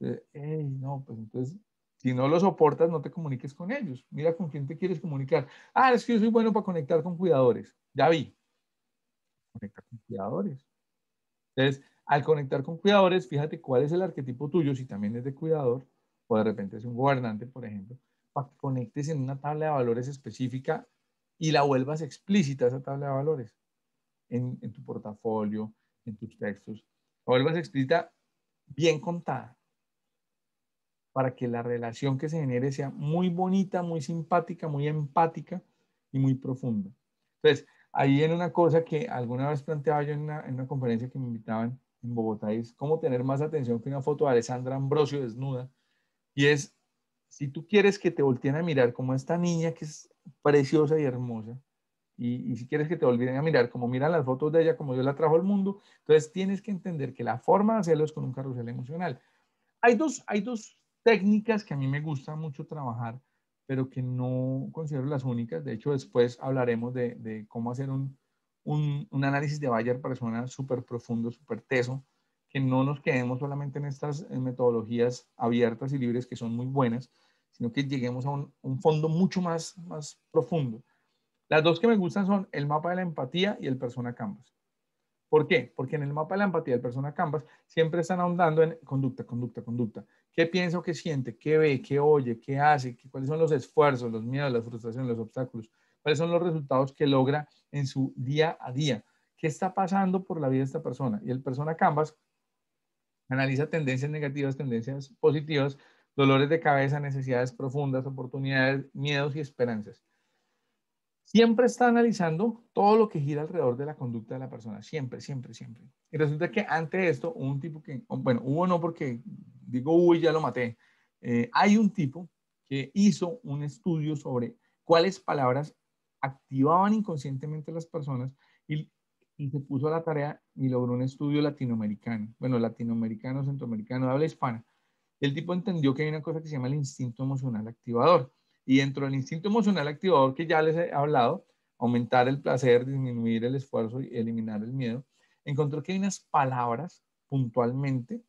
no, pues entonces, si no lo soportas, no te comuniques con ellos. Mira con quién te quieres comunicar. Ah, es que yo soy bueno para conectar con cuidadores. Ya vi. Conectar con cuidadores. Entonces, al conectar con cuidadores, fíjate cuál es el arquetipo tuyo, si también es de cuidador, o de repente es un gobernante, por ejemplo, para que conectes en una tabla de valores específica y la vuelvas explícita esa tabla de valores en, en tu portafolio, en tus textos, o algo se explica bien contada, para que la relación que se genere sea muy bonita, muy simpática, muy empática y muy profunda. Entonces, ahí viene una cosa que alguna vez planteaba yo en una, conferencia que me invitaban en Bogotá, es cómo tener más atención que una foto de Alessandra Ambrosio desnuda, y es, si tú quieres que te volteen a mirar como esta niña que es preciosa y hermosa, y, si quieres que te olviden a mirar, como miran las fotos de ella, como yo la trajo al mundo, entonces tienes que entender que la forma de hacerlo es con un carrusel emocional. Hay dos, hay dos técnicas que a mí me gusta mucho trabajar, pero que no considero las únicas. De hecho, después hablaremos de, cómo hacer un, un, análisis de Bayer suena súper profundo, súper teso, que no nos quedemos solamente en estas eh, metodologías abiertas y libres que son muy buenas, sino que lleguemos a un, un fondo mucho más, más profundo. Las dos que me gustan son el mapa de la empatía y el persona canvas. ¿Por qué? Porque en el mapa de la empatía el persona canvas siempre están ahondando en conducta, conducta, conducta. ¿Qué piensa qué siente? ¿Qué ve? ¿Qué oye? ¿Qué hace? ¿Cuáles son los esfuerzos, los miedos, las frustraciones, los obstáculos? ¿Cuáles son los resultados que logra en su día a día? ¿Qué está pasando por la vida de esta persona? Y el persona canvas analiza tendencias negativas, tendencias positivas, dolores de cabeza, necesidades profundas, oportunidades, miedos y esperanzas siempre está analizando todo lo que gira alrededor de la conducta de la persona, siempre, siempre, siempre. Y resulta que ante esto, un tipo que, bueno, hubo no porque digo, uy, ya lo maté. Eh, hay un tipo que hizo un estudio sobre cuáles palabras activaban inconscientemente a las personas y se puso a la tarea y logró un estudio latinoamericano, bueno, latinoamericano, centroamericano, habla hispana. El tipo entendió que hay una cosa que se llama el instinto emocional activador y dentro del instinto emocional activador que ya les he hablado, aumentar el placer, disminuir el esfuerzo y eliminar el miedo, encontró que hay unas palabras puntualmente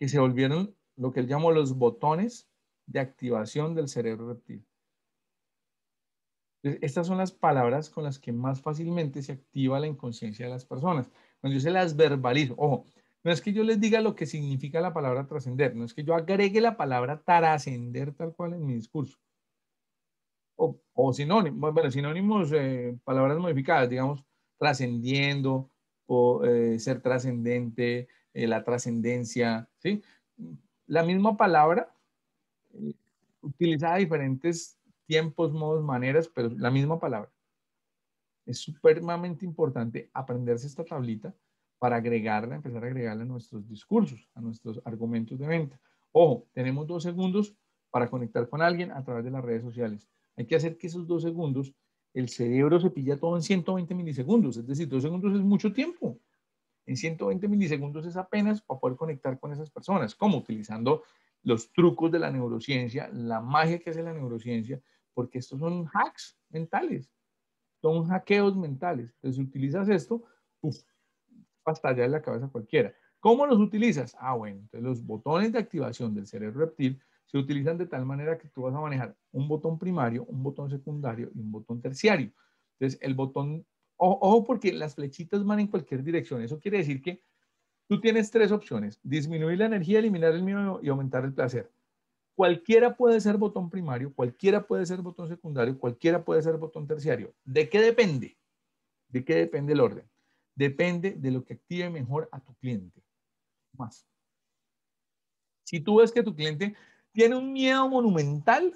que se volvieron lo que él llamó los botones de activación del cerebro reptil. Estas son las palabras con las que más fácilmente se activa la inconsciencia de las personas. Cuando yo se las verbalizo, ojo, no es que yo les diga lo que significa la palabra trascender, no es que yo agregue la palabra trascender tal cual en mi discurso. O, o sinónimos, bueno, sinónimos, eh, palabras modificadas, digamos, trascendiendo, o eh, ser trascendente, eh, la trascendencia, ¿sí? La misma palabra, utilizada a diferentes tiempos, modos, maneras, pero la misma palabra. Es supremamente importante aprenderse esta tablita para agregarla, empezar a agregarla a nuestros discursos, a nuestros argumentos de venta. Ojo, tenemos dos segundos para conectar con alguien a través de las redes sociales. Hay que hacer que esos dos segundos, el cerebro se pilla todo en 120 milisegundos, es decir, dos segundos es mucho tiempo. En 120 milisegundos es apenas para poder conectar con esas personas. ¿Cómo? Utilizando los trucos de la neurociencia, la magia que hace la neurociencia, porque estos son hacks mentales, son hackeos mentales. Entonces, si utilizas esto, allá de la cabeza cualquiera. ¿Cómo los utilizas? Ah, bueno, los botones de activación del cerebro reptil se utilizan de tal manera que tú vas a manejar un botón primario, un botón secundario y un botón terciario. Entonces, el botón, ojo, porque las flechitas van en cualquier dirección. Eso quiere decir que tú tienes tres opciones, disminuir la energía, eliminar el miedo y aumentar el placer. Cualquiera puede ser botón primario, cualquiera puede ser botón secundario, cualquiera puede ser botón terciario. ¿De qué depende? ¿De qué depende el orden? depende de lo que active mejor a tu cliente. Más. Si tú ves que tu cliente tiene un miedo monumental,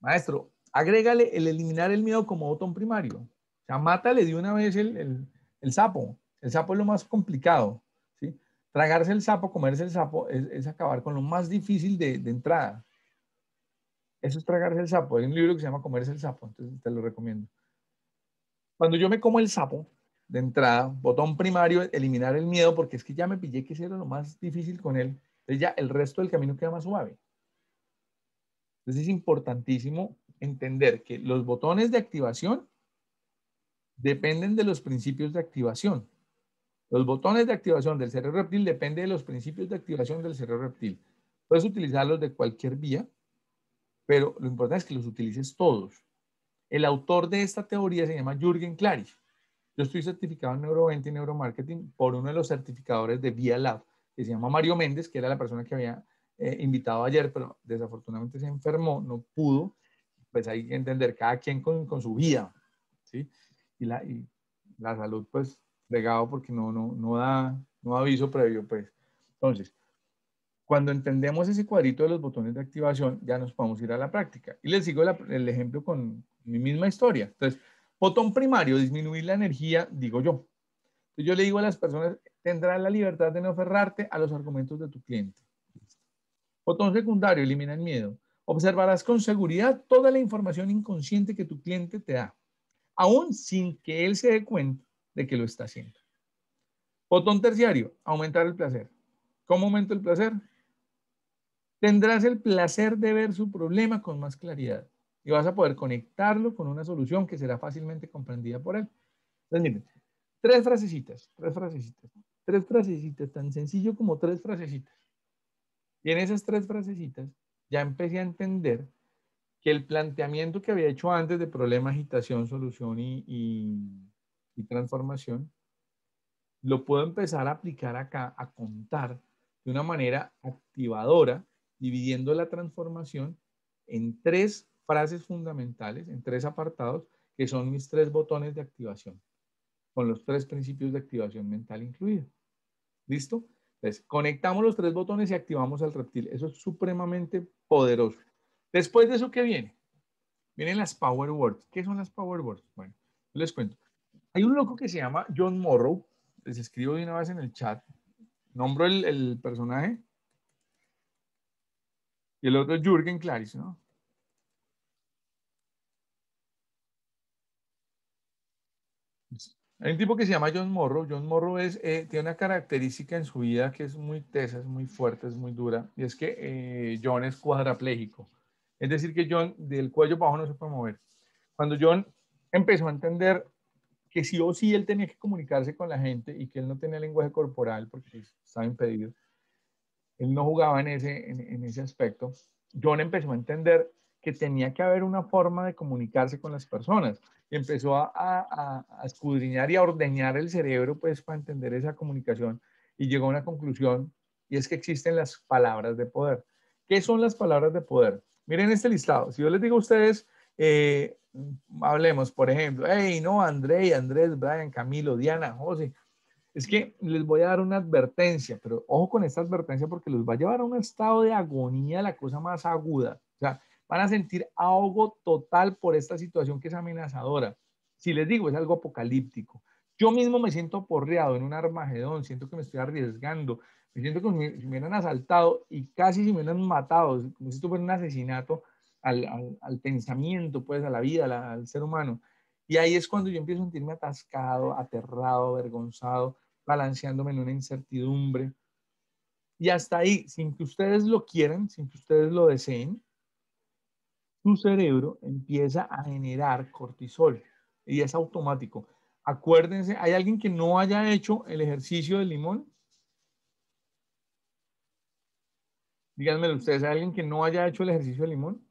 maestro, agrégale el eliminar el miedo como botón primario. O sea, mátale de una vez el, sapo. El sapo es lo más complicado. ¿sí? Tragarse el sapo, comerse el sapo, es, es acabar con lo más difícil de, de entrada. Eso es tragarse el sapo. Hay un libro que se llama Comerse el sapo, entonces te lo recomiendo. Cuando yo me como el sapo, de entrada, botón primario, eliminar el miedo, porque es que ya me pillé que eso era lo más difícil con él. Entonces ya el resto del camino queda más suave. Entonces es importantísimo entender que los botones de activación dependen de los principios de activación. Los botones de activación del cerebro reptil dependen de los principios de activación del cerebro reptil. Puedes utilizarlos de cualquier vía, pero lo importante es que los utilices todos. El autor de esta teoría se llama Jürgen Klarich. Yo estoy certificado en Neuro20 y Neuromarketing por uno de los certificadores de Via Lab, que se llama Mario Méndez, que era la persona que había eh, invitado ayer, pero desafortunadamente se enfermó, no pudo. Pues hay que entender cada quien con, con su vida, ¿sí? Y la, y la salud, pues, legado porque no, no, no, da, no aviso previo, pues. Entonces, cuando entendemos ese cuadrito de los botones de activación, ya nos podemos ir a la práctica. Y les sigo el ejemplo con mi misma historia. Entonces, Botón primario, disminuir la energía, digo yo. Yo le digo a las personas, tendrás la libertad de no aferrarte a los argumentos de tu cliente. Botón secundario, elimina el miedo. Observarás con seguridad toda la información inconsciente que tu cliente te da, aún sin que él se dé cuenta de que lo está haciendo. Botón terciario, aumentar el placer. ¿Cómo aumento el placer? Tendrás el placer de ver su problema con más claridad y vas a poder conectarlo con una solución que será fácilmente comprendida por él. Entonces, miren, tres frasecitas, tres frasecitas, tres frasecitas, tan sencillo como tres frasecitas. Y en esas tres frasecitas ya empecé a entender que el planteamiento que había hecho antes de problema, agitación, solución y, y, y transformación, lo puedo empezar a aplicar acá, a contar de una manera activadora, dividiendo la transformación en tres frases fundamentales en tres apartados que son mis tres botones de activación, con los tres principios de activación mental incluidos. ¿Listo? Entonces, conectamos los tres botones y activamos al reptil. Eso es supremamente poderoso. Después de eso, ¿qué viene? Vienen las Power Words. ¿Qué son las Power Words? Bueno, les cuento. Hay un loco que se llama John Morrow. Les escribo de una vez en el chat. Nombro el, el personaje. Y el otro es Jürgen Clarice, ¿no? Hay un tipo que se llama John Morrow. John Morrow es, eh, tiene una característica en su vida que es muy tesa, es muy fuerte, es muy dura, y es que eh, John es cuadraplégico. Es decir, que John del cuello bajo no se puede mover. Cuando John empezó a entender que sí o sí él tenía que comunicarse con la gente y que él no tenía lenguaje corporal porque estaba impedido, él no jugaba en ese, en ese aspecto, John empezó a entender que tenía que haber una forma de comunicarse con las personas. Y empezó a, escudriñar y a ordeñar el cerebro, pues, para entender esa comunicación. Y llegó a una conclusión, y es que existen las palabras de poder. ¿Qué son las palabras de poder? Miren este listado. Si yo les digo a ustedes, eh, hablemos, por ejemplo, hey, no, André, Andrés, Brian, Camilo, Diana, José. Es que les voy a dar una advertencia, pero ojo con esta advertencia porque los va a llevar a un estado de agonía, la cosa más aguda. O sea, van a sentir ahogo total por esta situación que es amenazadora. Si les digo, es algo apocalíptico. Yo mismo me siento aporreado en un armagedón, siento que me estoy arriesgando, me siento como si me hubieran asaltado y casi si me hubieran matado, como si estuviera un asesinato al, pensamiento, pues a la vida, al ser humano. Y ahí es cuando yo empiezo a sentirme atascado, aterrado, avergonzado, balanceándome en una incertidumbre. Y hasta ahí, sin que ustedes lo quieran, sin que ustedes lo deseen, tu cerebro empieza a generar cortisol y es automático. Acuérdense, ¿hay alguien que no haya hecho el ejercicio del limón? Díganmelo ustedes, ¿hay alguien que no haya hecho el ejercicio del limón?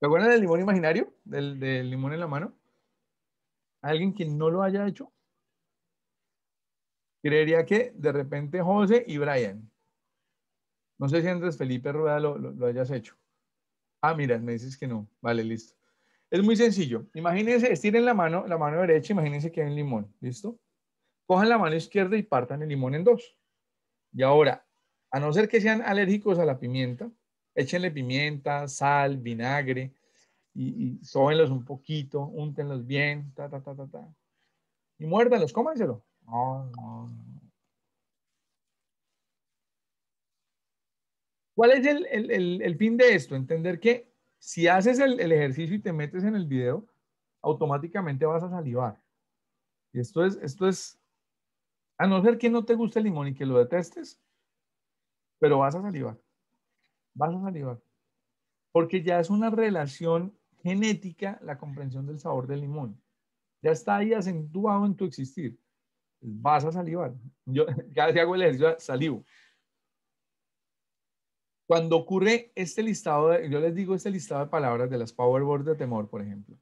¿Se acuerdan del limón imaginario? Del, limón en la mano. ¿Hay ¿Alguien que no lo haya hecho? Creería que de repente José y Brian. No sé si Andrés Felipe Rueda lo, hayas hecho. Ah, mira, me dices que no. Vale, listo. Es muy sencillo. Imagínense, estiren la mano, la mano derecha, imagínense que hay un limón, ¿listo? Cojan la mano izquierda y partan el limón en dos. Y ahora, a no ser que sean alérgicos a la pimienta, échenle pimienta, sal, vinagre y, y un poquito, úntenlos bien, ta, ta, ta, ta, ta. Y muérdanlos, cómanselo. No, no, no. ¿Cuál es el, el, el, fin de esto? Entender que si haces el, ejercicio y te metes en el video, automáticamente vas a salivar. Y esto es, esto es, a no ser que no te guste el limón y que lo detestes, pero vas a salivar. Vas a salivar. Porque ya es una relación genética la comprensión del sabor del limón. Ya está ahí acentuado en tu existir. Vas a salivar. Yo cada vez que hago el ejercicio salivo. Cuando ocurre este listado, yo les digo este listado de palabras de las power words de temor, por ejemplo,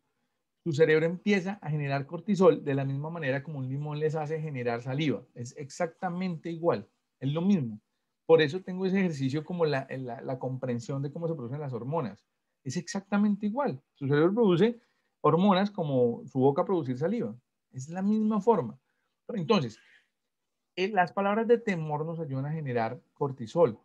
su cerebro empieza a generar cortisol de la misma manera como un limón les hace generar saliva. Es exactamente igual, es lo mismo. Por eso tengo ese ejercicio como la, la, comprensión de cómo se producen las hormonas. Es exactamente igual. Su cerebro produce hormonas como su boca producir saliva. Es la misma forma. Entonces, eh, las palabras de temor nos ayudan a generar cortisol.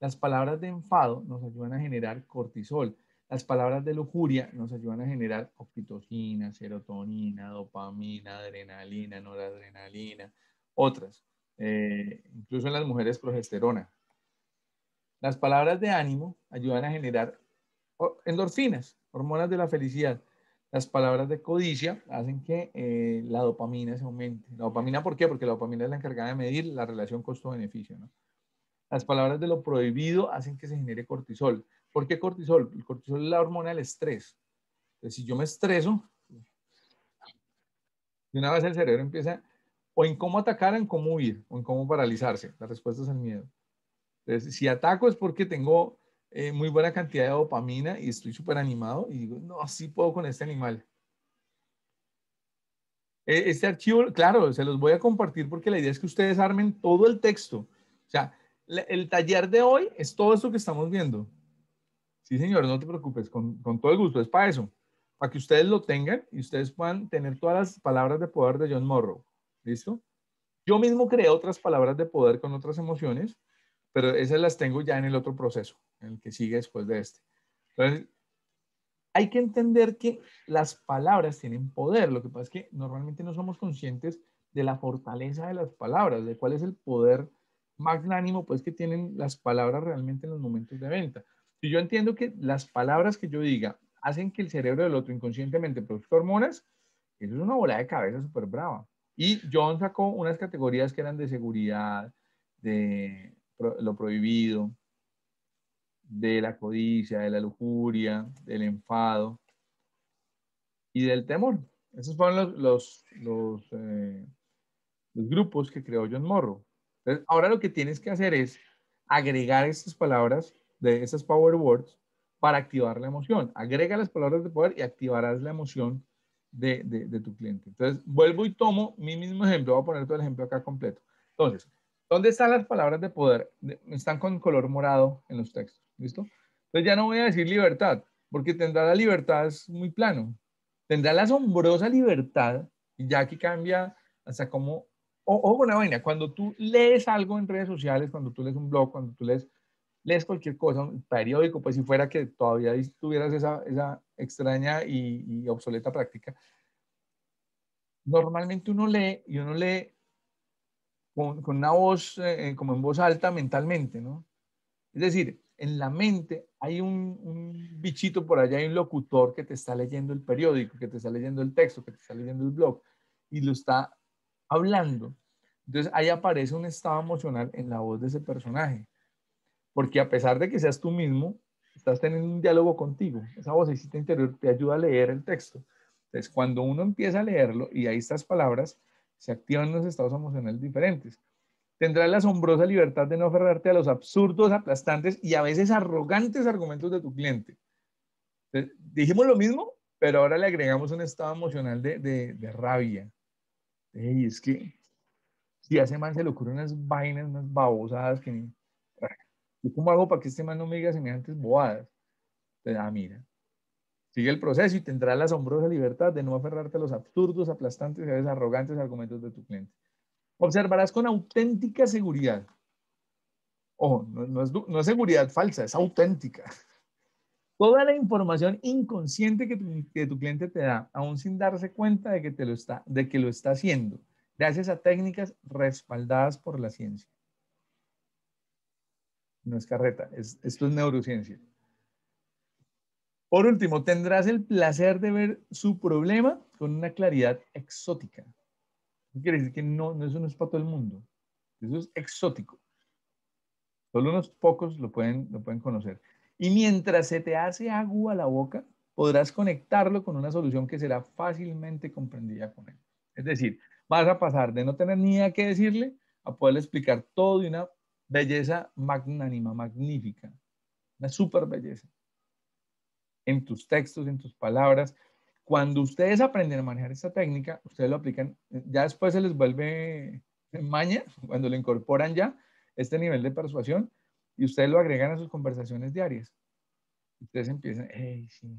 Las palabras de enfado nos ayudan a generar cortisol. Las palabras de lujuria nos ayudan a generar oxitocina, serotonina, dopamina, adrenalina, noradrenalina, otras. Eh, incluso en las mujeres progesterona. Las palabras de ánimo ayudan a generar endorfinas, hormonas de la felicidad. Las palabras de codicia hacen que eh, la dopamina se aumente. ¿La dopamina por qué? Porque la dopamina es la encargada de medir la relación costo-beneficio. ¿no? Las palabras de lo prohibido hacen que se genere cortisol. ¿Por qué cortisol? El cortisol es la hormona del estrés. Entonces, si yo me estreso, de una vez el cerebro empieza o en cómo atacar, en cómo huir, o en cómo paralizarse. La respuesta es el miedo. Entonces, si ataco es porque tengo eh, muy buena cantidad de dopamina y estoy súper animado y digo, no, así puedo con este animal. E, este archivo, claro, se los voy a compartir porque la idea es que ustedes armen todo el texto. O sea, el taller de hoy es todo esto que estamos viendo. Sí, señor, no te preocupes, con, todo el gusto, es para eso, para que ustedes lo tengan y ustedes puedan tener todas las palabras de poder de John Morrow. ¿Listo? Yo mismo creo otras palabras de poder con otras emociones, pero esas las tengo ya en el otro proceso, en el que sigue después de este. Entonces, hay que entender que las palabras tienen poder. Lo que pasa es que normalmente no somos conscientes de la fortaleza de las palabras, de cuál es el poder magnánimo pues que tienen las palabras realmente en los momentos de venta. Si yo entiendo que las palabras que yo diga hacen que el cerebro del otro inconscientemente produzca hormonas, eso es una bola de cabeza súper brava. Y John sacó unas categorías que eran de seguridad, de lo prohibido, de la codicia, de la lujuria, del enfado y del temor. Esos fueron los, los, los eh, grupos que creó John Morrow. Entonces, ahora lo que tienes que hacer es agregar estas palabras de esas power words para activar la emoción. Agrega las palabras de poder y activarás la emoción de, de, tu cliente. Entonces, vuelvo y tomo mi mismo ejemplo. Voy a poner todo el ejemplo acá completo. Entonces, ¿dónde están las palabras de poder? Están con color morado en los textos. ¿Listo? Entonces, ya no voy a decir libertad, porque tendrá la libertad, es muy plano. Tendrá la asombrosa libertad, y ya que cambia hasta cómo ojo la vaina, cuando tú lees algo en redes sociales, cuando tú lees un blog, cuando tú lees, lees cualquier cosa, un periódico, pues si fuera que todavía tuvieras esa, extraña y, obsoleta práctica, normalmente uno lee y uno lee con, una voz, eh, eh, como en voz alta mentalmente, ¿no? Es decir, en la mente hay un, un, bichito por allá, hay un locutor que te está leyendo el periódico, que te está leyendo el texto, que te está leyendo el blog y lo está hablando. Entonces ahí aparece un estado emocional en la voz de ese personaje. Porque a pesar de que seas tú mismo, estás teniendo un diálogo contigo. Esa vocecita interior te ayuda a leer el texto. Entonces, cuando uno empieza a leerlo y ahí estas palabras, se activan los estados emocionales diferentes. Tendrás la asombrosa libertad de no aferrarte a los absurdos, aplastantes y a veces arrogantes argumentos de tu cliente. dijimos lo mismo, pero ahora le agregamos un estado emocional de, de, de rabia, y es que si hace mal se le ocurren unas vainas, unas babosadas que ni... ¿Y cómo hago para que este man no me diga semejantes boadas Te da, ah, mira. Sigue el proceso y tendrás la asombrosa libertad de no aferrarte a los absurdos, aplastantes y a veces arrogantes argumentos de tu cliente. Observarás con auténtica seguridad. Ojo, no es seguridad falsa, es auténtica toda la información inconsciente que tu, cliente te da, aún sin darse cuenta de que, te lo está, de que lo está haciendo, gracias a técnicas respaldadas por la ciencia. No es carreta, esto es neurociencia. Por último, tendrás el placer de ver su problema con una claridad exótica. Quiere decir que no, no, eso no es para todo el mundo. Eso es exótico. Solo unos pocos lo pueden, lo pueden conocer. Y mientras se te hace agua la boca, podrás conectarlo con una solución que será fácilmente comprendida con él. Es decir, vas a pasar de no tener ni idea qué decirle a poderle explicar todo de una belleza magnánima, magnífica, una super belleza. En tus textos, en tus palabras. Cuando ustedes aprenden a manejar esta técnica, ustedes lo aplican, ya después se les vuelve maña, cuando le incorporan ya, este nivel de persuasión, y ustedes lo agregan a sus conversaciones diarias. Ustedes empiezan, hey, sí,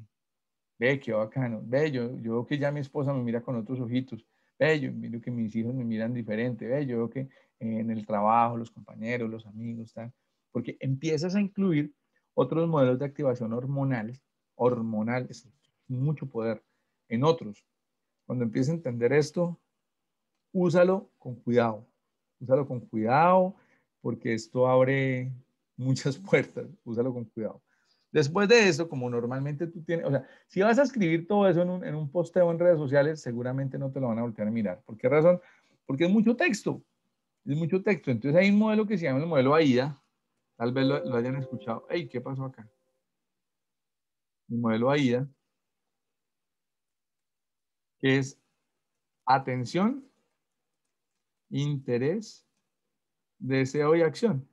ve, qué bacano, ve, yo, yo veo que ya mi esposa me mira con otros ojitos, ve, yo miro que mis hijos me miran diferente, ve, yo veo que eh, en el trabajo, los compañeros, los amigos, tal, porque empiezas a incluir otros modelos de activación hormonales, hormonales, mucho poder en otros. Cuando empieces a entender esto, úsalo con cuidado, úsalo con cuidado, porque esto abre muchas puertas, úsalo con cuidado. Después de eso, como normalmente tú tienes, o sea, si vas a escribir todo eso en un, en un posteo en redes sociales, seguramente no te lo van a voltear a mirar. ¿Por qué razón? Porque es mucho texto, es mucho texto. Entonces hay un modelo que se llama el modelo AIDA, tal vez lo, hayan escuchado. Ey, ¿qué pasó acá? El modelo AIDA, que es atención, interés, deseo y acción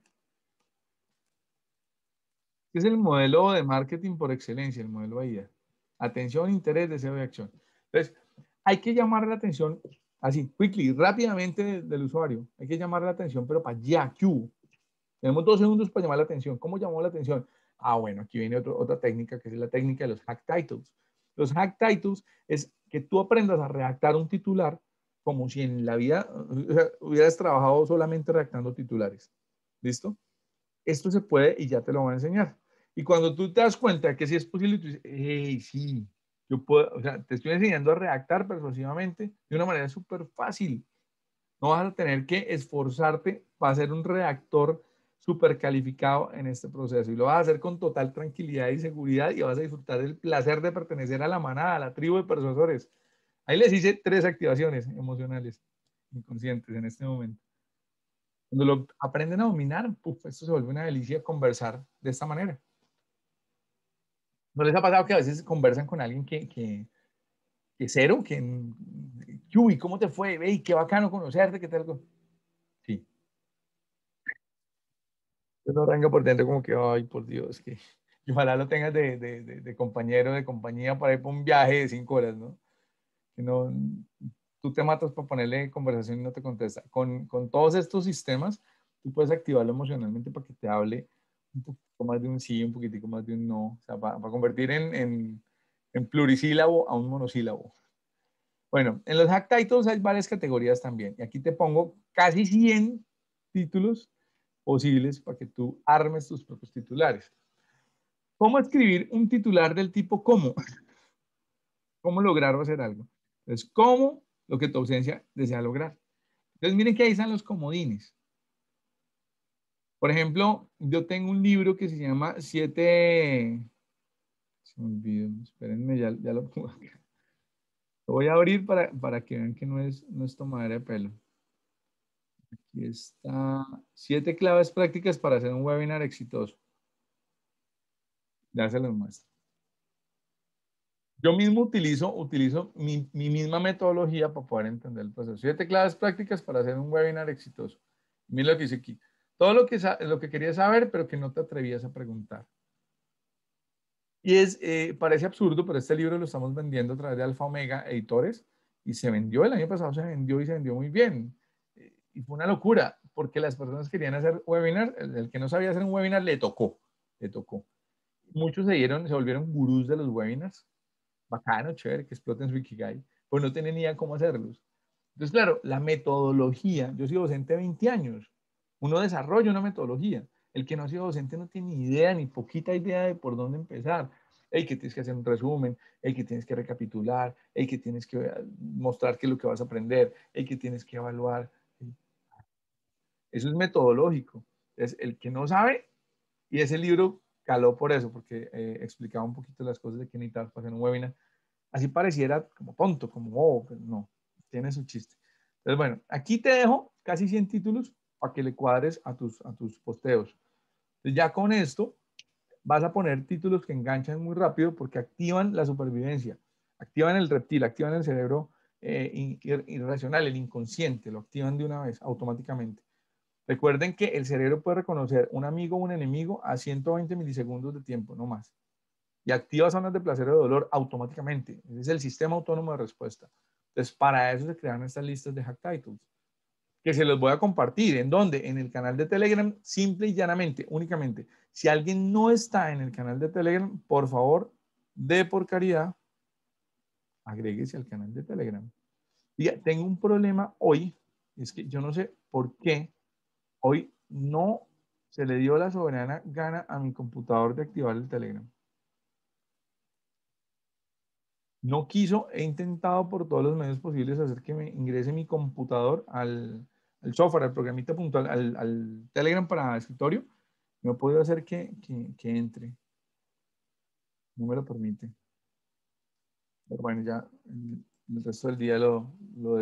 es el modelo de marketing por excelencia, el modelo AIDA. Atención, interés, deseo y acción. Entonces, hay que llamar la atención así, quickly, rápidamente del, usuario. Hay que llamar la atención, pero para ya, Q. Tenemos dos segundos para llamar la atención. ¿Cómo llamó la atención? Ah, bueno, aquí viene otra técnica que es la técnica de los hack titles. Los hack titles es que tú aprendas a redactar un titular como si en la vida hubieras trabajado solamente redactando titulares. ¿Listo? Esto se puede y ya te lo van a enseñar. Y cuando tú te das cuenta que sí es posible, tú dices, hey, sí, yo puedo, o sea, te estoy enseñando a redactar persuasivamente de una manera súper fácil. No vas a tener que esforzarte para ser un redactor súper calificado en este proceso. Y lo vas a hacer con total tranquilidad y seguridad y vas a disfrutar del placer de pertenecer a la manada, a la tribu de persuasores. Ahí les hice tres activaciones emocionales inconscientes en este momento. Cuando lo aprenden a dominar, puff, esto se vuelve una delicia conversar de esta manera. ¿No les ha pasado que a veces conversan con alguien que, que, que cero, que, ¿cómo te fue? Que qué bacano conocerte, qué tal. Sí. no arranca por dentro como que, ay, por Dios, que y ojalá lo tengas de, de, de, compañero, de compañía para ir por un viaje de cinco horas, ¿no? Que no, tú te matas para ponerle conversación y no te contesta. Con, con todos estos sistemas, tú puedes activarlo emocionalmente para que te hable un poco, poquitico más de un sí, un poquitico más de un no, o sea, para, convertir en, plurisílabo a un monosílabo. Bueno, en los hack titles hay varias categorías también, y aquí te pongo casi 100 títulos posibles para que tú armes tus propios titulares. ¿Cómo escribir un titular del tipo cómo? ¿Cómo lograr hacer algo? Es ¿cómo lo que tu ausencia desea lograr? Entonces, miren que ahí están los comodines. Por ejemplo, yo tengo un libro que se llama Siete... Se me olvidó, espérenme, ya, lo pongo acá. Lo voy a abrir para, que vean que no es, no es tomadera de pelo. Aquí está. Siete claves prácticas para hacer un webinar exitoso. Ya se los muestro. Yo mismo utilizo, utilizo mi, misma metodología para poder entender el proceso. Siete claves prácticas para hacer un webinar exitoso. Mira lo que dice aquí. Todo lo que, lo que querías saber, pero que no te atrevías a preguntar. Y es, eh, parece absurdo, pero este libro lo estamos vendiendo a través de Alfa Omega Editores y se vendió el año pasado, se vendió y se vendió muy bien. Eh, y fue una locura, porque las personas querían hacer webinar, el, que no sabía hacer un webinar le tocó, le tocó. Muchos se dieron, se volvieron gurús de los webinars. Bacano, chévere, que exploten su Ikigai. Pues no tenían idea cómo hacerlos. Entonces, claro, la metodología, yo soy docente 20 años, uno desarrolla una metodología. El que no ha sido docente no tiene ni idea, ni poquita idea de por dónde empezar. El que tienes que hacer un resumen, el que tienes que recapitular, el que tienes que eh, mostrar qué es lo que vas a aprender, el que tienes que evaluar. Eso es metodológico. Es el que no sabe, y ese libro caló por eso, porque eh, explicaba un poquito las cosas de que necesitabas para hacer un webinar. Así pareciera como tonto, como oh, pero no, tiene su chiste. Entonces, bueno, aquí te dejo casi 100 títulos para que le cuadres a tus, a tus posteos. Entonces ya con esto vas a poner títulos que enganchan muy rápido porque activan la supervivencia, activan el reptil, activan el cerebro eh, irracional, el inconsciente, lo activan de una vez automáticamente. Recuerden que el cerebro puede reconocer un amigo o un enemigo a 120 milisegundos de tiempo, no más. Y activa zonas de placer o de dolor automáticamente. es el sistema autónomo de respuesta. Entonces, para eso se crearon estas listas de hack titles que se los voy a compartir. ¿En dónde? En el canal de Telegram, simple y llanamente, únicamente. Si alguien no está en el canal de Telegram, por favor, de por caridad, agréguese al canal de Telegram. Diga, tengo un problema hoy, es que yo no sé por qué hoy no se le dio la soberana gana a mi computador de activar el Telegram. No quiso, he intentado por todos los medios posibles hacer que me ingrese mi computador al, software, al programita puntual, al, Telegram para escritorio. No he podido hacer que, entre. No me lo permite. Pero bueno, ya el resto del día lo, lo,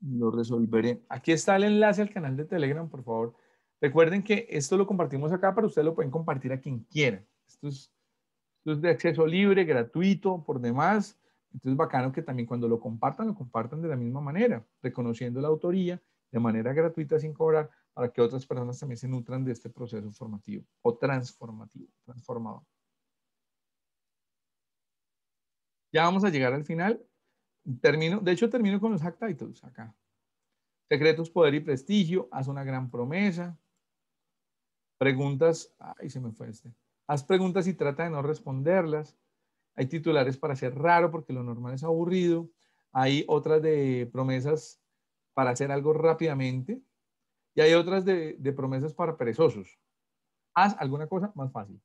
lo resolveré. Aquí está el enlace al canal de Telegram, por favor. Recuerden que esto lo compartimos acá, pero ustedes lo pueden compartir a quien quiera. Esto es entonces, de acceso libre, gratuito, por demás. Entonces, bacano que también cuando lo compartan, lo compartan de la misma manera, reconociendo la autoría de manera gratuita, sin cobrar, para que otras personas también se nutran de este proceso formativo o transformativo, transformador. Ya vamos a llegar al final. Termino, de hecho, termino con los hack titles acá. Secretos, poder y prestigio, haz una gran promesa. Preguntas, ay, se me fue este. Haz preguntas y trata de no responderlas. Hay titulares para ser raro porque lo normal es aburrido. Hay otras de promesas para hacer algo rápidamente. Y hay otras de, promesas para perezosos. Haz alguna cosa más fácil.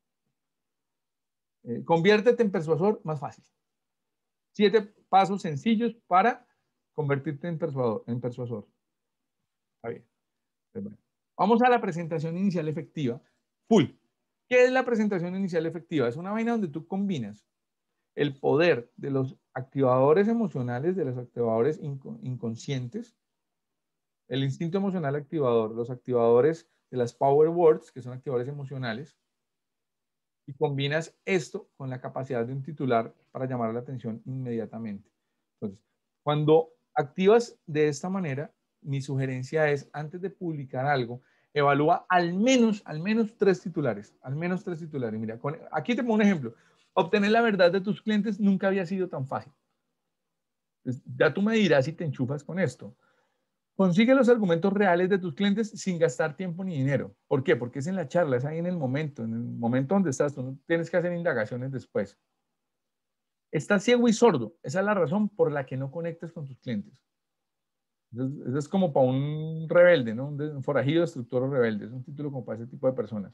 Eh, conviértete en persuasor más fácil. Siete pasos sencillos para convertirte en persuasor. En persuasor. Está bien. Vamos a la presentación inicial efectiva. Full. ¿Qué es la presentación inicial efectiva? Es una vaina donde tú combinas el poder de los activadores emocionales, de los activadores inconscientes, el instinto emocional activador, los activadores de las power words, que son activadores emocionales, y combinas esto con la capacidad de un titular para llamar la atención inmediatamente. Entonces, cuando activas de esta manera, mi sugerencia es, antes de publicar algo, evalúa al menos, al menos tres titulares, al menos tres titulares. Mira, aquí te pongo un ejemplo. Obtener la verdad de tus clientes nunca había sido tan fácil. ya tú me dirás si te enchufas con esto. Consigue los argumentos reales de tus clientes sin gastar tiempo ni dinero. ¿Por qué? Porque es en la charla, es ahí en el momento, en el momento donde estás. Tú no tienes que hacer indagaciones después. Estás ciego y sordo. Esa es la razón por la que no conectas con tus clientes. Entonces, es como para un rebelde, ¿no? Un forajido, destructor rebelde. Es un título como para ese tipo de personas.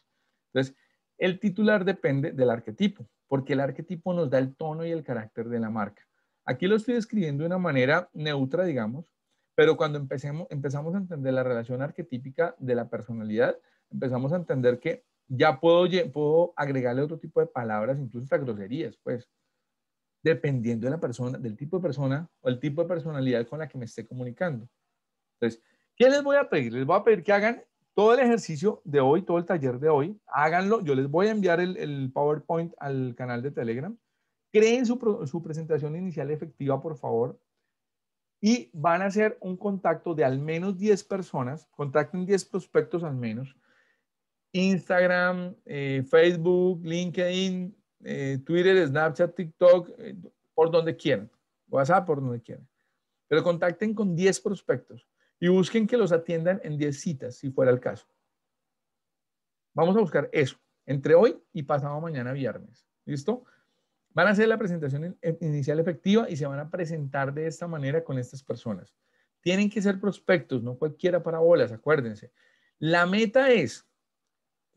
Entonces, el titular depende del arquetipo, porque el arquetipo nos da el tono y el carácter de la marca. Aquí lo estoy describiendo de una manera neutra, digamos, pero cuando empecemos, empezamos a entender la relación arquetípica de la personalidad, empezamos a entender que ya puedo, puedo agregarle otro tipo de palabras, incluso hasta groserías, pues dependiendo de la persona, del tipo de persona o el tipo de personalidad con la que me esté comunicando. Entonces, ¿qué les voy a pedir? Les voy a pedir que hagan todo el ejercicio de hoy, todo el taller de hoy. Háganlo. Yo les voy a enviar el, PowerPoint al canal de Telegram. Creen su, presentación inicial efectiva, por favor. Y van a hacer un contacto de al menos 10 personas. Contacten 10 prospectos al menos. Instagram, eh, Facebook, LinkedIn, eh, Twitter, Snapchat, TikTok, eh, por donde quieran, WhatsApp, por donde quieran. Pero contacten con 10 prospectos y busquen que los atiendan en 10 citas, si fuera el caso. Vamos a buscar eso, entre hoy y pasado mañana viernes. ¿Listo? Van a hacer la presentación eh, inicial efectiva y se van a presentar de esta manera con estas personas. Tienen que ser prospectos, no cualquiera para bolas, acuérdense. La meta es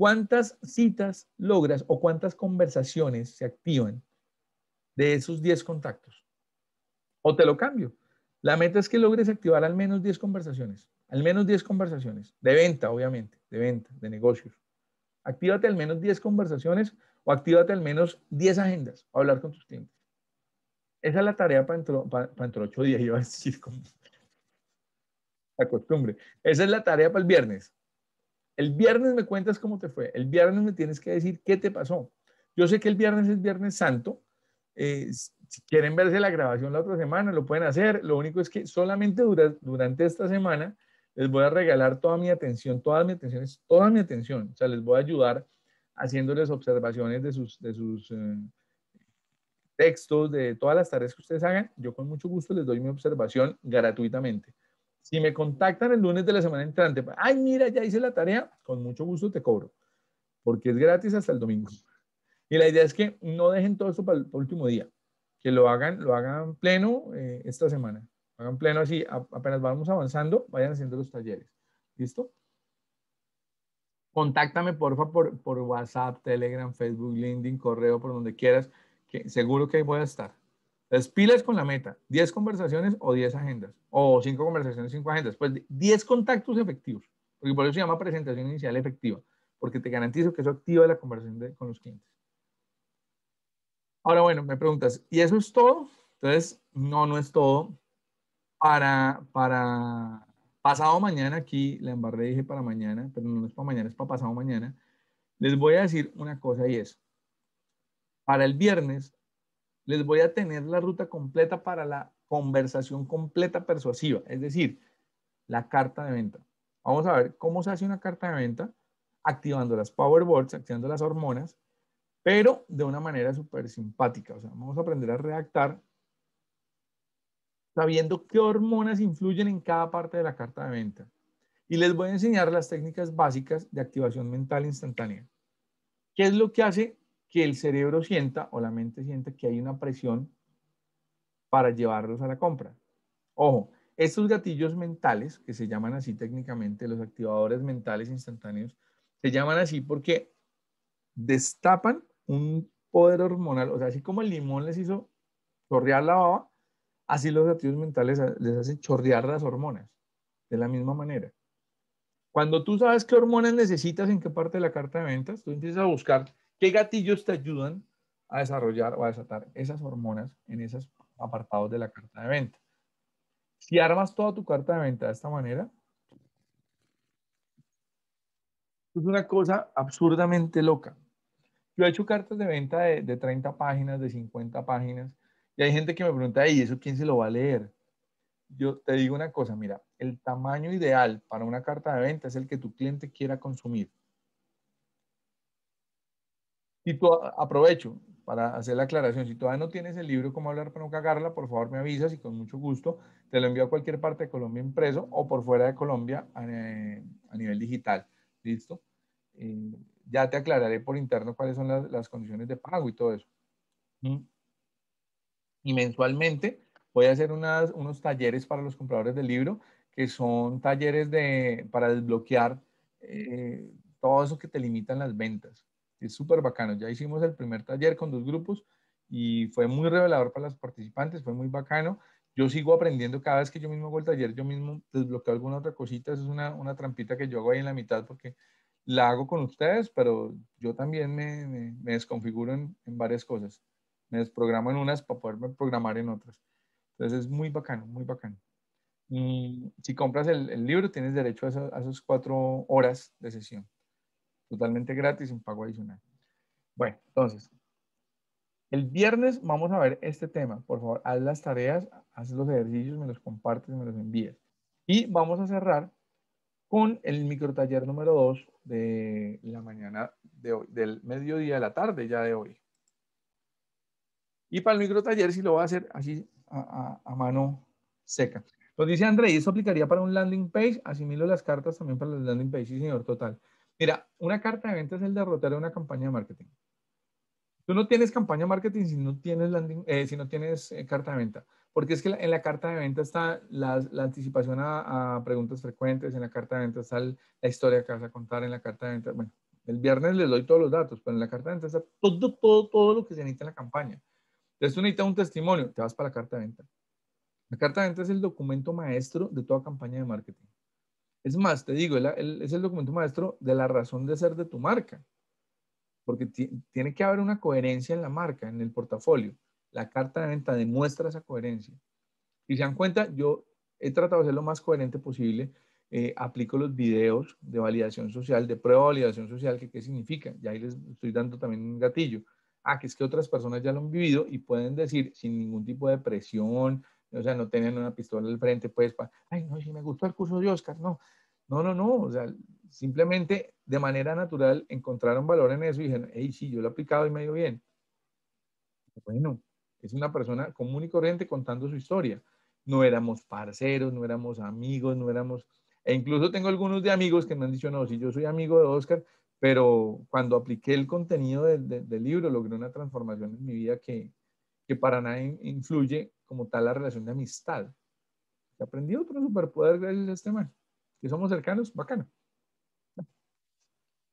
¿Cuántas citas logras o cuántas conversaciones se activan de esos 10 contactos? O te lo cambio. La meta es que logres activar al menos 10 conversaciones. Al menos 10 conversaciones. De venta, obviamente. De venta, de negocios. Actívate al menos 10 conversaciones o actívate al menos 10 agendas o hablar con tus clientes. Esa es la tarea para entre 8 días, iba a como la costumbre. Esa es la tarea para el viernes. El viernes me cuentas cómo te fue. El viernes me tienes que decir qué te pasó. Yo sé que el viernes es Viernes Santo. Eh, si quieren verse la grabación la otra semana, lo pueden hacer. Lo único es que solamente durante esta semana les voy a regalar toda mi atención, todas mis atenciones, toda mi atención. O sea, les voy a ayudar haciéndoles observaciones de sus, de sus eh, textos, de todas las tareas que ustedes hagan. Yo con mucho gusto les doy mi observación gratuitamente. Si me contactan el lunes de la semana entrante, ay, mira, ya hice la tarea, con mucho gusto te cobro, porque es gratis hasta el domingo. Y la idea es que no dejen todo eso para el último día, que lo hagan, lo hagan pleno eh, esta semana. Hagan pleno así, apenas vamos avanzando, vayan haciendo los talleres. ¿Listo? Contáctame, porfa, favor por WhatsApp, Telegram, Facebook, LinkedIn, correo, por donde quieras, que seguro que ahí voy a estar. Entonces, pilas con la meta, 10 conversaciones o 10 agendas, o 5 conversaciones, 5 agendas, pues 10 contactos efectivos, porque por eso se llama presentación inicial efectiva, porque te garantizo que eso activa la conversación con los clientes. Ahora, bueno, me preguntas, ¿y eso es todo? Entonces, no, no es todo. Para, para pasado mañana, aquí la embarré, dije para mañana, pero no es para mañana, es para pasado mañana. Les voy a decir una cosa y es, para el viernes les voy a tener la ruta completa para la conversación completa persuasiva, es decir, la carta de venta. Vamos a ver cómo se hace una carta de venta, activando las Power Words, activando las hormonas, pero de una manera súper simpática. O sea, vamos a aprender a redactar sabiendo qué hormonas influyen en cada parte de la carta de venta. Y les voy a enseñar las técnicas básicas de activación mental instantánea. ¿Qué es lo que hace que el cerebro sienta o la mente sienta que hay una presión para llevarlos a la compra. Ojo, estos gatillos mentales, que se llaman así técnicamente, los activadores mentales instantáneos, se llaman así porque destapan un poder hormonal, o sea, así como el limón les hizo chorrear la baba, así los gatillos mentales les hacen chorrear las hormonas, de la misma manera. Cuando tú sabes qué hormonas necesitas en qué parte de la carta de ventas, tú empiezas a buscar ¿Qué gatillos te ayudan a desarrollar o a desatar esas hormonas en esos apartados de la carta de venta? Si armas toda tu carta de venta de esta manera, es una cosa absurdamente loca. Yo he hecho cartas de venta de, de 30 páginas, de 50 páginas, y hay gente que me pregunta, ¿y eso quién se lo va a leer? Yo te digo una cosa, mira, el tamaño ideal para una carta de venta es el que tu cliente quiera consumir. Y aprovecho para hacer la aclaración, si todavía no tienes el libro Cómo hablar para no cagarla, por favor me avisas y con mucho gusto te lo envío a cualquier parte de Colombia impreso o por fuera de Colombia a, eh, nivel digital. ¿Listo? Eh, ya te aclararé por interno cuáles son las, condiciones de pago y todo eso. Y mensualmente voy a hacer unos talleres para los compradores del libro, que son talleres de, para desbloquear eh, todo eso que te limitan las ventas es súper bacano. Ya hicimos el primer taller con dos grupos y fue muy revelador para los participantes, fue muy bacano. Yo sigo aprendiendo cada vez que yo mismo hago el taller, yo mismo desbloqueo alguna otra cosita. es una, trampita que yo hago ahí en la mitad porque la hago con ustedes, pero yo también me, me, desconfiguro en, varias cosas. Me desprogramo en unas para poderme programar en otras. Entonces es muy bacano, muy bacano. Y si compras el, libro, tienes derecho a, a esas cuatro horas de sesión totalmente gratis, sin pago adicional. Bueno, entonces, el viernes vamos a ver este tema. Por favor, haz las tareas, haz los ejercicios, me los compartes, me los envíes. Y vamos a cerrar con el microtaller número 2 de la mañana de hoy, del mediodía de la tarde ya de hoy. Y para el microtaller sí lo voy a hacer así a, mano seca. Nos dice André, ¿y eso aplicaría para un landing page? Asimilo las cartas también para el landing page. Sí, señor, total. Mira, una carta de venta es el derrotar a una campaña de marketing. Tú no tienes campaña de marketing si no tienes, eh, si no tienes eh, carta de venta. Porque es que en la carta de venta está la, anticipación a, preguntas frecuentes, en la carta de venta está la historia que vas a contar, en la carta de venta, bueno, el viernes les doy todos los datos, pero en la carta de venta está todo, todo, todo lo que se necesita en la campaña. Entonces tú necesitas un testimonio, te vas para la carta de venta. La carta de venta es el documento maestro de toda campaña de marketing. Es más, te digo, es el documento maestro de la razón de ser de tu marca, porque tiene que haber una coherencia en la marca, en el portafolio. La carta de venta demuestra esa coherencia. Y se dan cuenta, yo he tratado de ser lo más coherente posible. Eh, aplico los videos de validación social, de prueba de validación social, que qué significa. Y ahí les estoy dando también un gatillo. Ah, que es que otras personas ya lo han vivido y pueden decir sin ningún tipo de presión, o sea, no tenían una pistola al frente, pues, ay, no, si me gustó el curso de Oscar, no, no, no, no, o sea, simplemente de manera natural encontraron valor en eso y dijeron, hey, sí, yo lo he aplicado y me ha ido bien. Bueno, es una persona común y corriente contando su historia. No éramos parceros, no éramos amigos, no éramos... E incluso tengo algunos de amigos que me han dicho, no, si yo soy amigo de Oscar, pero cuando apliqué el contenido del libro logré una transformación en mi vida que, que para nada influye como tal la relación de amistad. Que aprendí otro superpoder gracias a este man. Que somos cercanos, bacano.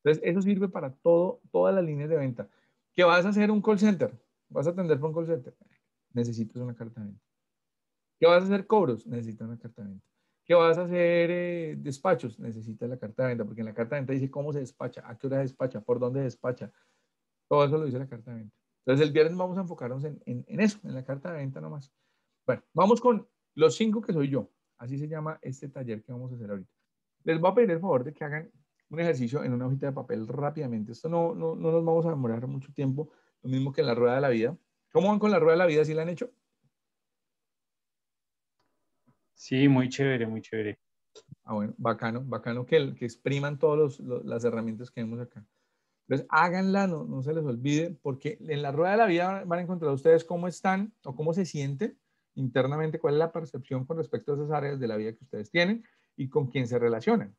Entonces, eso sirve para todo, todas las líneas de venta. Que vas a hacer un call center, vas a atender por un call center, necesitas una carta de venta. ¿Qué vas a hacer cobros, necesitas una carta de venta. ¿Qué vas a hacer eh, despachos, necesitas la carta de venta, porque en la carta de venta dice cómo se despacha, a qué hora se despacha, por dónde se despacha. Todo eso lo dice la carta de venta. Entonces el viernes vamos a enfocarnos en, eso, en la carta de venta nomás. Bueno, vamos con los cinco que soy yo. Así se llama este taller que vamos a hacer ahorita. Les voy a pedir el favor de que hagan un ejercicio en una hojita de papel rápidamente. Esto no, no, nos vamos a demorar mucho tiempo. Lo mismo que en la rueda de la vida. ¿Cómo van con la rueda de la vida? ¿Sí la han hecho? Sí, muy chévere, muy chévere. Ah, bueno, bacano, bacano que, que expriman todas las herramientas que vemos acá. Entonces, háganla, no, se les olvide, porque en la rueda de la vida van a encontrar ustedes cómo están o cómo se sienten internamente, cuál es la percepción con respecto a esas áreas de la vida que ustedes tienen y con quién se relacionan.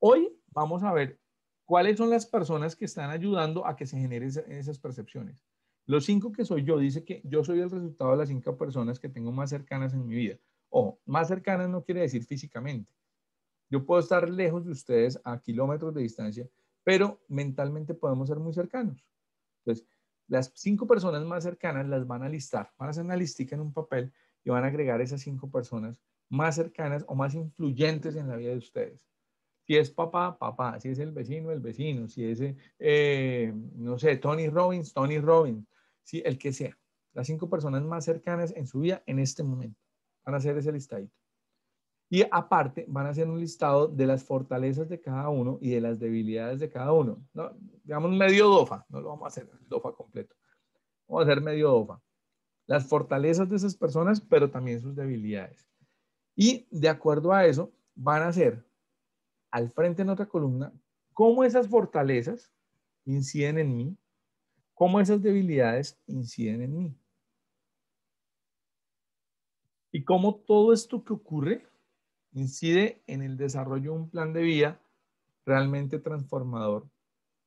Hoy vamos a ver cuáles son las personas que están ayudando a que se generen esas percepciones. Los cinco que soy yo, dice que yo soy el resultado de las cinco personas que tengo más cercanas en mi vida. O más cercanas no quiere decir físicamente. Yo puedo estar lejos de ustedes a kilómetros de distancia, pero mentalmente podemos ser muy cercanos. Entonces, las cinco personas más cercanas las van a listar, van a hacer una listica en un papel y van a agregar esas cinco personas más cercanas o más influyentes en la vida de ustedes. Si es papá, papá. Si es el vecino, el vecino. Si es, eh, eh, no sé, Tony Robbins, Tony Robbins. Si el que sea. Las cinco personas más cercanas en su vida en este momento. Van a hacer ese listadito. Y aparte van a hacer un listado de las fortalezas de cada uno y de las debilidades de cada uno. Digamos medio dofa, no lo vamos a hacer dofa completo. Vamos a hacer medio dofa. Las fortalezas de esas personas, pero también sus debilidades. Y de acuerdo a eso, van a hacer al frente en otra columna cómo esas fortalezas inciden en mí, cómo esas debilidades inciden en mí. Y cómo todo esto que ocurre incide en el desarrollo de un plan de vida realmente transformador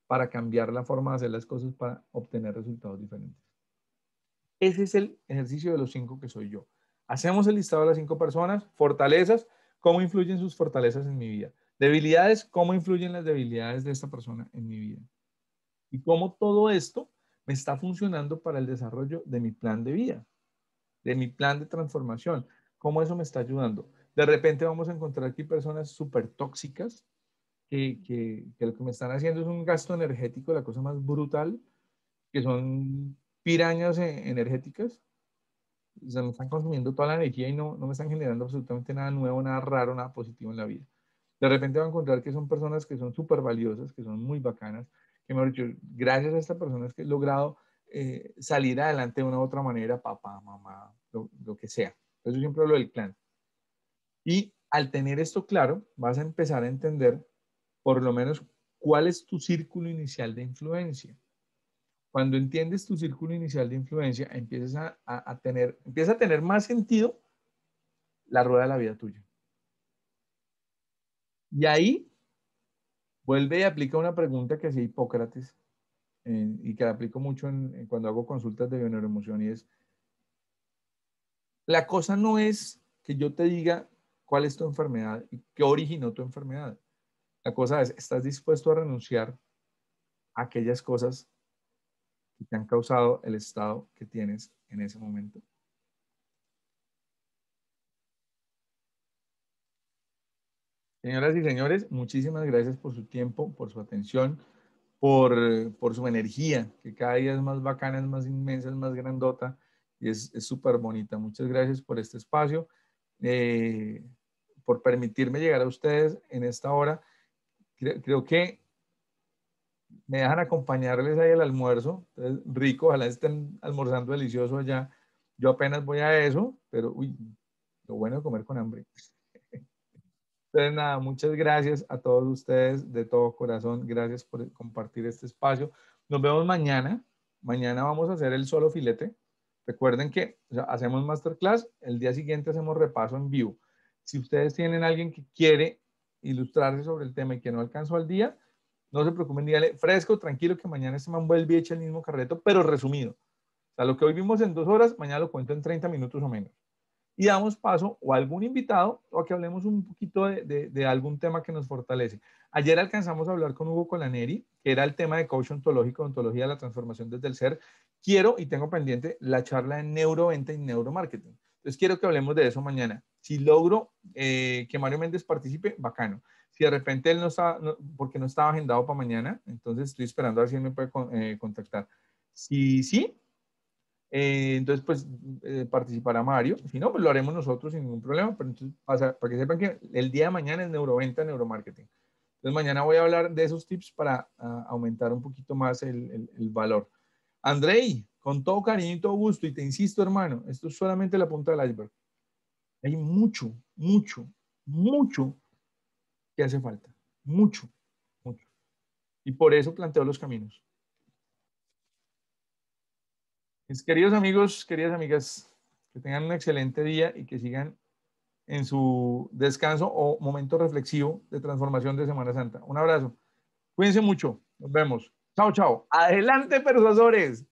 para cambiar la forma de hacer las cosas para obtener resultados diferentes. Ese es el ejercicio de los cinco que soy yo. Hacemos el listado de las cinco personas, fortalezas, cómo influyen sus fortalezas en mi vida, debilidades, cómo influyen las debilidades de esta persona en mi vida y cómo todo esto me está funcionando para el desarrollo de mi plan de vida, de mi plan de transformación, cómo eso me está ayudando. De repente vamos a encontrar aquí personas súper tóxicas que, que, lo que me están haciendo es un gasto energético, la cosa más brutal, que son pirañas e- energéticas. O sea, me están consumiendo toda la energía y no, no me están generando absolutamente nada nuevo, nada raro, nada positivo en la vida. De repente va a encontrar que son personas que son súper valiosas, que son muy bacanas, que me han dicho, gracias a estas es que he logrado eh, salir adelante de una u otra manera, papá, mamá, lo, lo que sea. Eso siempre lo del clan. Y al tener esto claro, vas a empezar a entender por lo menos cuál es tu círculo inicial de influencia. Cuando entiendes tu círculo inicial de influencia, empiezas a, tener, empieza a tener más sentido la rueda de la vida tuya. Y ahí vuelve y aplica una pregunta que hacía Hipócrates eh, y que la aplico mucho cuando hago consultas de bioneuroemoción y es, la cosa no es que yo te diga cuál es tu enfermedad y qué originó tu enfermedad. La cosa es, ¿estás dispuesto a renunciar a aquellas cosas que te han causado el estado que tienes en ese momento? Señoras y señores, muchísimas gracias por su tiempo, por su atención, por, por su energía, que cada día es más bacana, es más inmensa, es más grandota y es súper bonita. Muchas gracias por este espacio. Eh, por permitirme llegar a ustedes en esta hora. Creo, que me dejan acompañarles ahí el almuerzo. rico, ojalá estén almorzando delicioso allá. Yo apenas voy a eso, pero uy, lo bueno es comer con hambre. Entonces, nada, muchas gracias a todos ustedes de todo corazón. Gracias por compartir este espacio. Nos vemos mañana. Mañana vamos a hacer el solo filete. Recuerden que hacemos masterclass, el día siguiente hacemos repaso en vivo. Si ustedes tienen alguien que quiere ilustrarse sobre el tema y que no alcanzó al día, no se preocupen, díganle, fresco, tranquilo, que mañana este man vuelve y echa el mismo carreto, pero resumido. O sea, lo que hoy vimos en dos horas, mañana lo cuento en 30 minutos o menos. Y damos paso o a algún invitado o a que hablemos un poquito de, algún tema que nos fortalece. Ayer alcanzamos a hablar con Hugo Colaneri, que era el tema de Coaching ontológico, ontología de la transformación desde el ser. Quiero y tengo pendiente la charla en neuroventa y neuromarketing entonces quiero que hablemos de eso mañana. Si logro eh, que Mario Méndez participe, bacano. Si de repente él no está, porque no estaba agendado para mañana, entonces estoy esperando a ver si él me puede eh, contactar. Si sí, eh, entonces pues participará Mario. Si no, pues lo haremos nosotros sin ningún problema. Pero entonces, para, que sepan que el día de mañana es neuroventa, neuromarketing. Entonces mañana voy a hablar de esos tips para ah, aumentar un poquito más el, el valor. Andrei, con todo cariño y todo gusto, y te insisto, hermano, esto es solamente la punta del iceberg. Hay mucho, mucho, mucho que hace falta. Mucho, mucho. Y por eso planteo los caminos. Mis queridos amigos, queridas amigas, que tengan un excelente día y que sigan en su descanso o momento reflexivo de transformación de Semana Santa. Un abrazo. Cuídense mucho. Nos vemos. Chao, chao. Adelante, persuasores.